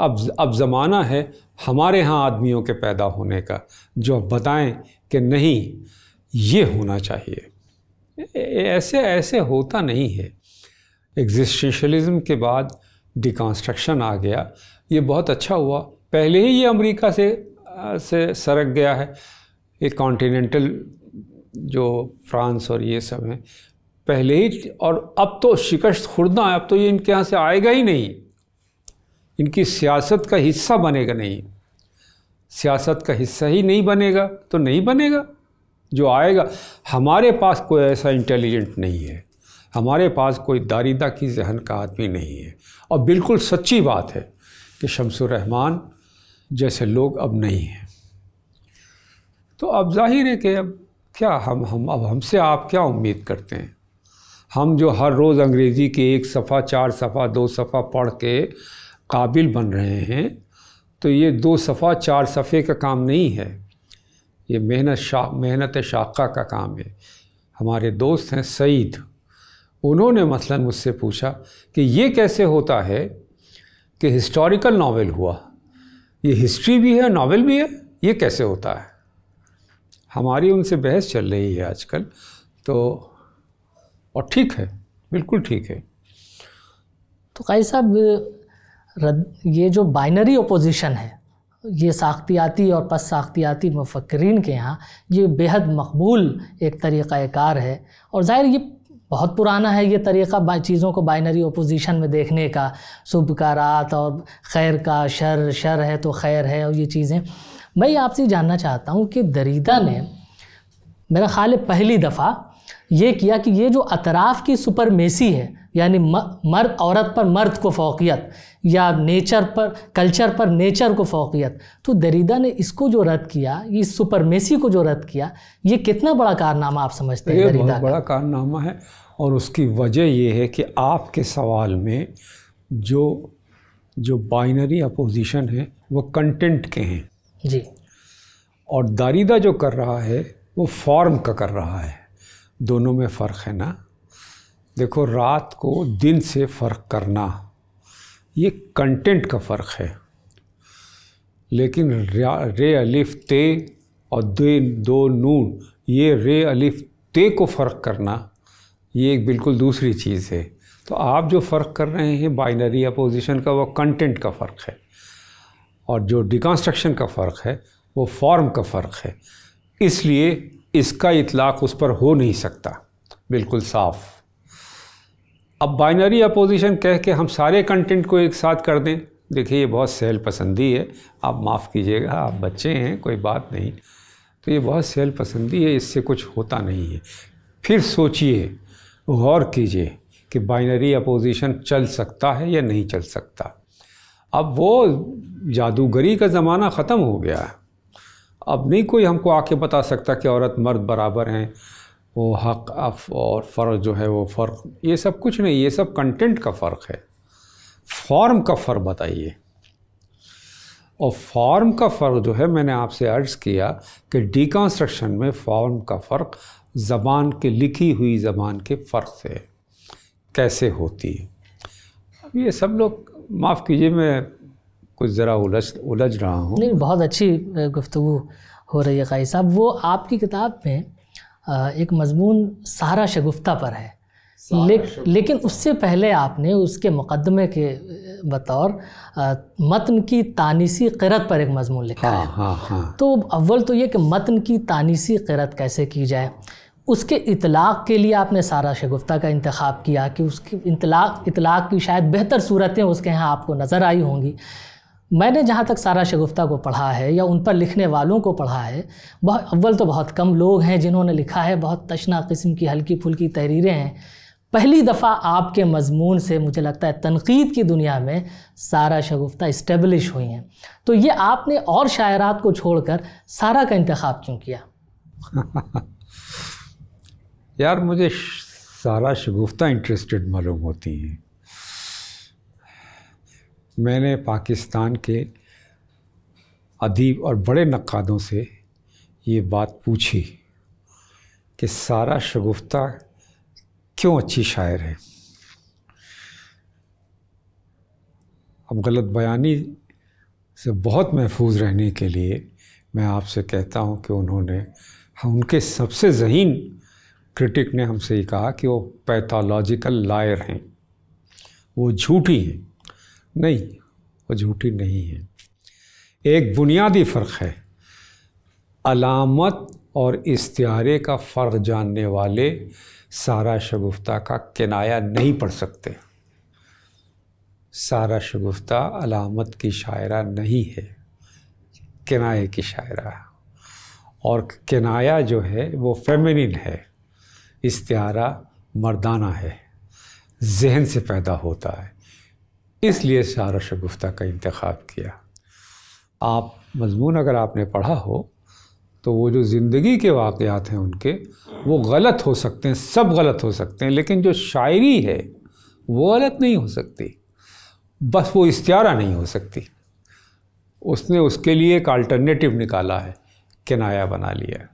अब अब ज़माना है हमारे यहाँ आदमियों के पैदा होने का जो बताएं कि नहीं ये होना चाहिए ऐसे ऐसे होता नहीं है एग्जिस्टेंशलिज़म के बाद डिकॉन्स्ट्रक्शन आ गया ये बहुत अच्छा हुआ पहले ही ये अमेरिका से से सरक गया है ये कॉन्टीनेंटल जो फ्रांस और ये सब हैं पहले ही और अब तो शिकस्त खुर्दा है अब तो ये इनके यहाँ से आएगा ही नहीं इनकी सियासत का हिस्सा बनेगा नहीं सियासत का हिस्सा ही नहीं बनेगा तो नहीं बनेगा जो आएगा हमारे पास कोई ऐसा इंटेलिजेंट नहीं है हमारे पास कोई दारिदा की जहन का आदमी नहीं है और बिल्कुल सच्ची बात है कि शमसुररहमान जैसे लोग अब नहीं हैं तो अब जाहिर है कि अब क्या हम हम अब हमसे आप क्या उम्मीद करते हैं हम जो हर रोज़ अंग्रेज़ी के एक सफ़ा चार सफ़ा दो सफ़ा पढ़ के काबिल बन रहे हैं तो ये दो सफ़ा चार सफ़े का काम नहीं है ये मेहनत शा मेहनत शाखा का काम है हमारे दोस्त हैं सईद उन्होंने मसलन मुझसे पूछा कि ये कैसे होता है कि हिस्टोरिकल नावल हुआ ये हिस्ट्री भी है नावल भी है ये कैसे होता है हमारी उनसे बहस चल रही है आजकल तो और ठीक है बिल्कुल ठीक है तो कई साहब ये जो बाइनरी ओपोजिशन है ये साख्तियाती और पस साख्तियाती मफकरीन के यहाँ ये बेहद मकबूल एक तरीक़ाकार है और ज़ाहिर ये बहुत पुराना है ये तरीक़ा बा, चीज़ों को बाइनरी ओपोजिशन में देखने का सुबह का रात और खैर का शर शर है तो खैर है और ये चीज़ें मैं आपसे जानना चाहता हूँ कि दरीदा ने मेरा ख्याल पहली दफ़ा ये किया कि ये जो अतराफ़ की सुपर मेसी है यानी मर्द औरत पर मर्द को फोकियत या नेचर पर कल्चर पर नेचर को फोकियत तो दरीदा ने इसको जो रद्द किया इस सुपरमेसी को जो रद्द किया ये कितना बड़ा कारनामा आप समझते हैं दरीदा बहुत बड़ा कारनामा है और उसकी वजह ये है कि आपके सवाल में जो जो बाइनरी अपोजिशन है वो कंटेंट के हैं जी और दरिदा जो कर रहा है वो फॉर्म का कर रहा है दोनों में फ़र्क है ना देखो रात को दिन से फ़र्क करना ये कंटेंट का फ़र्क है लेकिन रे अलिफ ते और दे दो नून ये रे अलिफ ते को फ़र्क करना ये एक बिल्कुल दूसरी चीज़ है तो आप जो फ़र्क कर रहे हैं बाइनरी या पोजिशन का वो कंटेंट का फ़र्क है और जो डिकन्स्ट्रक्शन का फ़र्क है वो फॉर्म का फ़र्क है इसलिए इसका इतलाक़ उस पर हो नहीं सकता बिल्कुल साफ़ अब बाइनरी अपोजिशन कह के हम सारे कंटेंट को एक साथ कर दें देखिए ये बहुत सहल पसंदी है आप माफ़ कीजिएगा आप बच्चे हैं कोई बात नहीं तो ये बहुत सहल पसंदी है इससे कुछ होता नहीं है फिर सोचिए गौर कीजिए कि बाइनरी अपोजिशन चल सकता है या नहीं चल सकता अब वो जादूगरी का ज़माना ख़त्म हो गया है अब नहीं कोई हमको आके बता सकता कि औरत मर्द बराबर हैं वो हक अफ और फ़र्क जो है वो फ़र्क ये सब कुछ नहीं ये सब कंटेंट का फ़र्क है फॉर्म का फ़र्क बताइए और फॉर्म का फ़र्क जो है मैंने आपसे अर्ज़ किया कि डिकन्स्ट्रक्शन में फॉर्म का फ़र्क ज़बान के लिखी हुई ज़बान के फ़र्क से कैसे होती है ये सब लोग माफ़ कीजिए मैं कुछ ज़रा उलझ उलझ रहा हूँ नहीं बहुत अच्छी गुफ्तु हो रही है काई साहब वो आपकी किताब में एक मजमून सहारा शगुफ्ता पर है ले, लेकिन उससे पहले आपने उसके मुकदमे के बतौर मतन की तानीसी क़रत पर एक मजमून लिखा हाँ, है हाँ, हाँ। तो अव्वल तो ये कि मतन की तानीसी क़रत कैसे की जाए उसके इतलाक़ के लिए आपने सारा शगुफ्ता का इंतखब किया कि उसकी इतलाक़ इतलाक़ की शायद बेहतर सूरतें उसके यहाँ आपको नज़र आई होंगी मैंने जहाँ तक सारा शगुफ्ता को पढ़ा है या उन पर लिखने वालों को पढ़ा है बहुत अव्वल तो बहुत कम लोग हैं जिन्होंने लिखा है बहुत तशना किस्म की हल्की फुल्की तहरीरें हैं पहली दफ़ा आपके मजमून से मुझे लगता है तनकीद की दुनिया में सारा शगुफ्ता इस्टेबलिश हुई हैं तो ये आपने और शायरात को छोड़कर सारा का इंतखब क्यों किया यार मुझे सारा शगुफ्ता इंटरेस्टेड मालूम होती हैं मैंने पाकिस्तान के अदीब और बड़े नक्कादों से ये बात पूछी कि सारा शगुफ्ता क्यों अच्छी शायर है अब गलत बयानी से बहुत महफूज रहने के लिए मैं आपसे कहता हूँ कि उन्होंने हाँ, उनके सबसे जहीन क्रिटिक ने हमसे ये कहा कि वो पैथोलॉजिकल लायर हैं वो झूठी हैं नहीं वो झूठी नहीं है एक बुनियादी फ़र्क है अलामत और इस्तारे का फ़र्क जानने वाले सारा शगुफ्ता का किनाया नहीं पढ़ सकते सारा शगुफ्ता अलामत की शायरा नहीं है किनाए की शायरा और किनाया जो है वो फेमिनिन है इस्तारा मर्दाना है जहन से पैदा होता है इसलिए शार शगुफ्ता का इंतखब किया आप मजमून अगर आपने पढ़ा हो तो वो जो ज़िंदगी के वाक़ात हैं उनके वो गलत हो सकते हैं सब गलत हो सकते हैं लेकिन जो शायरी है वो गलत नहीं हो सकती बस वो इश्तारा नहीं हो सकती उसने उसके लिए एक अल्टरनेटिव निकाला है किनाया बना लिया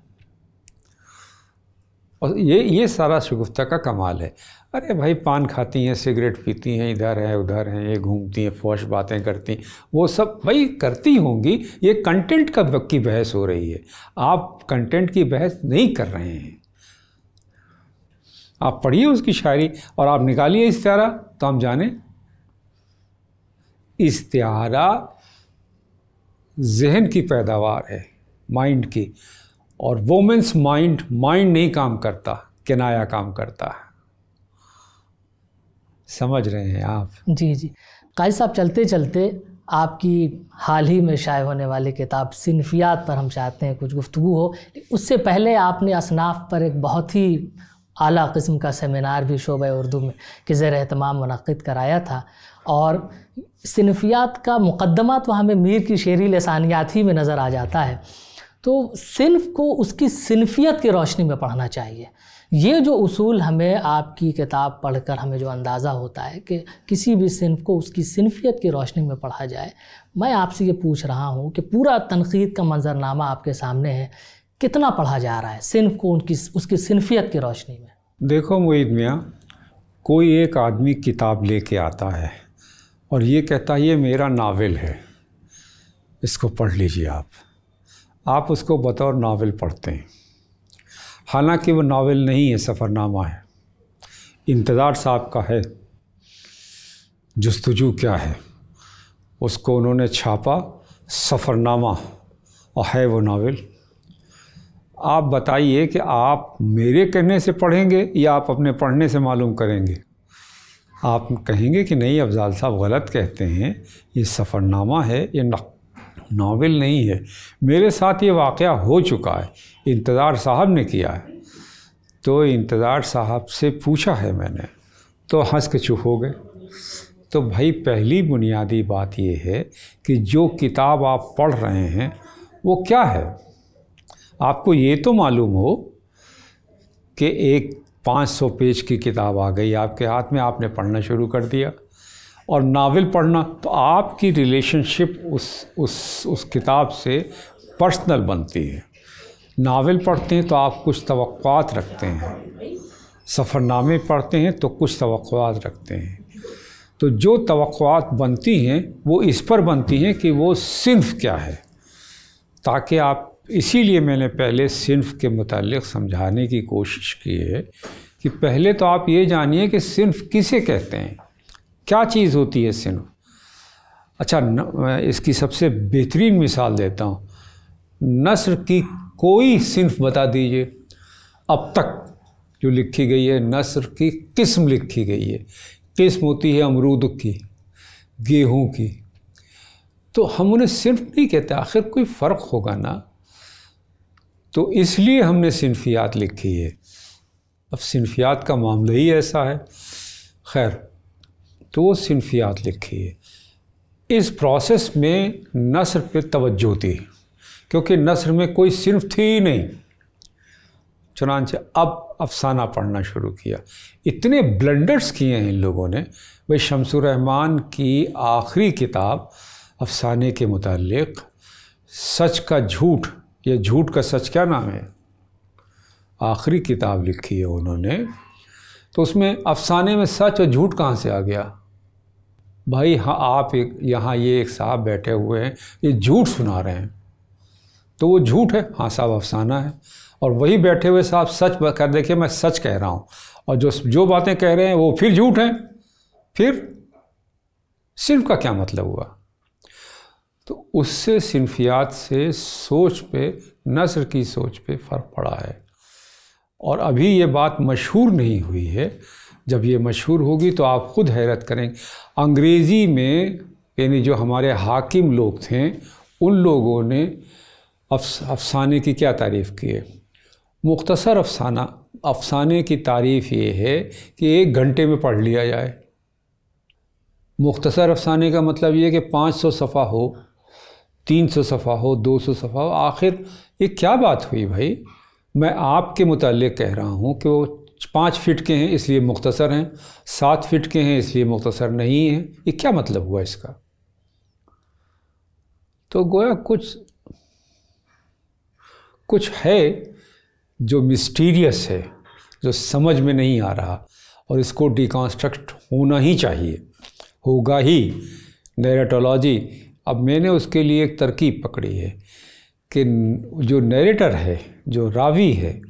और ये ये सारा शगुफ्ता का कमाल है अरे भाई पान खाती हैं सिगरेट पीती हैं इधर हैं उधर हैं ये घूमती हैं फौश बातें करती हैं वो सब भाई करती होंगी ये कंटेंट का की बहस हो रही है आप कंटेंट की बहस नहीं कर रहे हैं आप पढ़िए उसकी शायरी और आप निकालिए इश्तारा तो हम जाने इश्तारा जहन की पैदावार है माइंड की और वोमेंस माइंड माइंड नहीं काम करता किनाया काम करता है समझ रहे हैं आप जी जी काजी साहब चलते चलते आपकी हाल ही में शाये होने वाली किताब सिनफियात पर हम चाहते हैं कुछ गुफ्तु हो उससे पहले आपने असनाफ पर एक बहुत ही अली कस्म का सेमिनार भी शोब उर्दू में कि ज़र अहतमाम मनद कराया था और सिनफियात का मुकदमा तो हमें मीर की शेरी लसानियात ही में नज़र आ जाता है तो सिनफ को उसकी सिनफियत की रोशनी में पढ़ना चाहिए ये जो उसूल हमें आपकी किताब पढ़कर हमें जो अंदाज़ा होता है कि किसी भी सिनफ को उसकी सिनफियत की रोशनी में पढ़ा जाए मैं आपसे ये पूछ रहा हूँ कि पूरा तनकीद का मंजरनामा आपके सामने है कितना पढ़ा जा रहा है सिनफ को उनकी उसकी सिनफियत की रोशनी में देखो मोहित मियाँ कोई एक आदमी किताब लेके आता है और ये कहता है ये मेरा नावल है इसको पढ़ लीजिए आप आप उसको बतौर नावल पढ़ते हैं हालांकि वो नावल नहीं है सफ़रनामा है इंतज़ार साहब का है जस्तजू क्या है उसको उन्होंने छापा सफ़रनामा और है वो नावल आप बताइए कि आप मेरे कहने से पढ़ेंगे या आप अपने पढ़ने से मालूम करेंगे आप कहेंगे कि नहीं अफजाल साहब गलत कहते हैं ये सफ़रनामा है ये नक नावल नहीं है मेरे साथ ये वाक़ हो चुका है इंतज़ार साहब ने किया है तो इंतज़ार साहब से पूछा है मैंने तो हंस के चुप हो गए तो भाई पहली बुनियादी बात यह है कि जो किताब आप पढ़ रहे हैं वो क्या है आपको ये तो मालूम हो कि एक 500 पेज की किताब आ गई आपके हाथ में आपने पढ़ना शुरू कर दिया और नावल पढ़ना तो आपकी रिलेशनशिप उस उस उस किताब से पर्सनल बनती है नावल पढ़ते हैं तो आप कुछ तो रखते हैं सफ़रनामे पढ़ते हैं तो कुछ तो रखते हैं तो जो तो बनती हैं वो इस पर बनती हैं कि वो सिंफ क्या है ताकि आप इसीलिए मैंने पहले सिंफ के मतलब समझाने की कोशिश की है कि पहले तो आप ये जानिए कि सिंफ किसे कहते हैं क्या चीज़ होती है सिन अच्छा न, मैं इसकी सबसे बेहतरीन मिसाल देता हूँ नसर की कोई सिंफ बता दीजिए अब तक जो लिखी गई है नसर की किस्म लिखी गई है किस्म होती है अमरूद की गेहूं की तो हम उन्हें सिर्फ नहीं कहते आखिर कोई फ़र्क होगा ना तो इसलिए हमने सिनफियात लिखी है अब सिनफियात का मामला ही ऐसा है खैर दो सिनफियात लिखी है इस प्रोसेस में नसर पे तवज्जो थी क्योंकि नसर में कोई सिर्फ़ थी ही नहीं चुनानचे अब अफसाना पढ़ना शुरू किया इतने ब्लंडर्स किए हैं इन लोगों ने भाई शमसुर रहमान की आखिरी किताब अफसाने के मुतलक सच का झूठ या झूठ का सच क्या नाम है आखिरी किताब लिखी है उन्होंने तो उसमें अफसाने में सच और झूठ कहाँ से आ गया भाई हाँ आप एक यहाँ ये एक साहब बैठे हुए हैं ये झूठ सुना रहे हैं तो वो झूठ है हाँ साहब अफसाना है और वही बैठे हुए साहब सच कर देखिए मैं सच कह रहा हूँ और जो जो बातें कह रहे हैं वो फिर झूठ हैं फिर सिर्फ का क्या मतलब हुआ तो उससे सिनफियात से सोच पे नसर की सोच पे फ़र्क पड़ा है और अभी ये बात मशहूर नहीं हुई है जब ये मशहूर होगी तो आप ख़ुद हैरत करेंगे अंग्रेज़ी में यानी जो हमारे हाकिम लोग थे उन लोगों ने अफसाने की क्या तारीफ़ की है मुख्तसर अफसाना अफसाने की तारीफ़ ये है कि एक घंटे में पढ़ लिया जाए मुख्तसर अफसाने का मतलब ये कि पाँच सौ सफ़ा हो तीन सौ सफ़ा हो दो सौ सफ़ा हो आखिर ये क्या बात हुई भाई मैं आपके मुतल कह रहा हूँ कि वो पाँच फिट के हैं इसलिए मुख्तसर हैं सात फिट के हैं इसलिए मुख्तसर नहीं हैं ये क्या मतलब हुआ इसका तो गोया कुछ कुछ है जो मिस्टीरियस है जो समझ में नहीं आ रहा और इसको डिकॉन्स्ट्रक्ट होना ही चाहिए होगा ही नैरेटोलॉजी अब मैंने उसके लिए एक तरकीब पकड़ी है कि जो नैरेटर है जो रावी है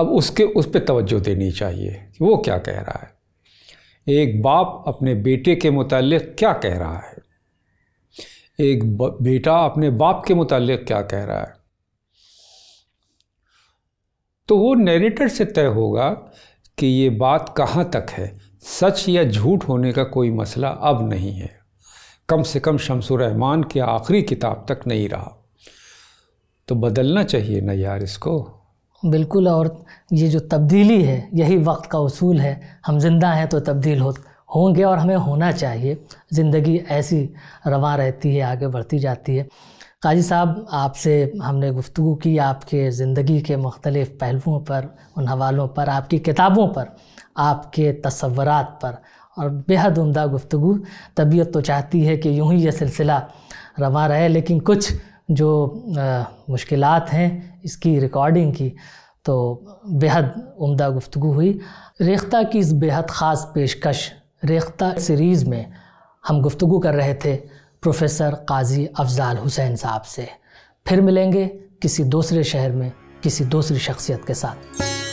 अब उसके उस पर तवज्जो देनी चाहिए कि वो क्या कह रहा है एक बाप अपने बेटे के मुतालिक क्या कह रहा है एक बेटा अपने बाप के मुतालिक क्या कह रहा है तो वो नैरेटर से तय होगा कि ये बात कहाँ तक है सच या झूठ होने का कोई मसला अब नहीं है कम से कम शमसुररहमान की आखिरी किताब तक नहीं रहा तो बदलना चाहिए ना यार इसको बिल्कुल और ये जो तब्दीली है यही वक्त का असूल है हम ज़िंदा हैं तो तब्दील हो होंगे और हमें होना चाहिए ज़िंदगी ऐसी रवा रहती है आगे बढ़ती जाती है काजी साहब आपसे हमने गुफ्तु की आपके ज़िंदगी के मुख्तलिफ़ पहलुओं पर उन हवालों पर आपकी किताबों पर आपके तस्वरत पर और बेहद उमदा गुफ्तु तबीयत तो चाहती है कि यूँ ही यह सिलसिला रवा रहे लेकिन कुछ जो मुश्किल हैं इसकी रिकॉर्डिंग की तो बेहद उम्दा गुफ्तु हुई रेख्ता की इस बेहद ख़ास पेशकश रेख्ता सीरीज़ में हम गुफ्तु कर रहे थे प्रोफेसर काजी अफजाल हुसैन साहब से फिर मिलेंगे किसी दूसरे शहर में किसी दूसरी शख्सियत के साथ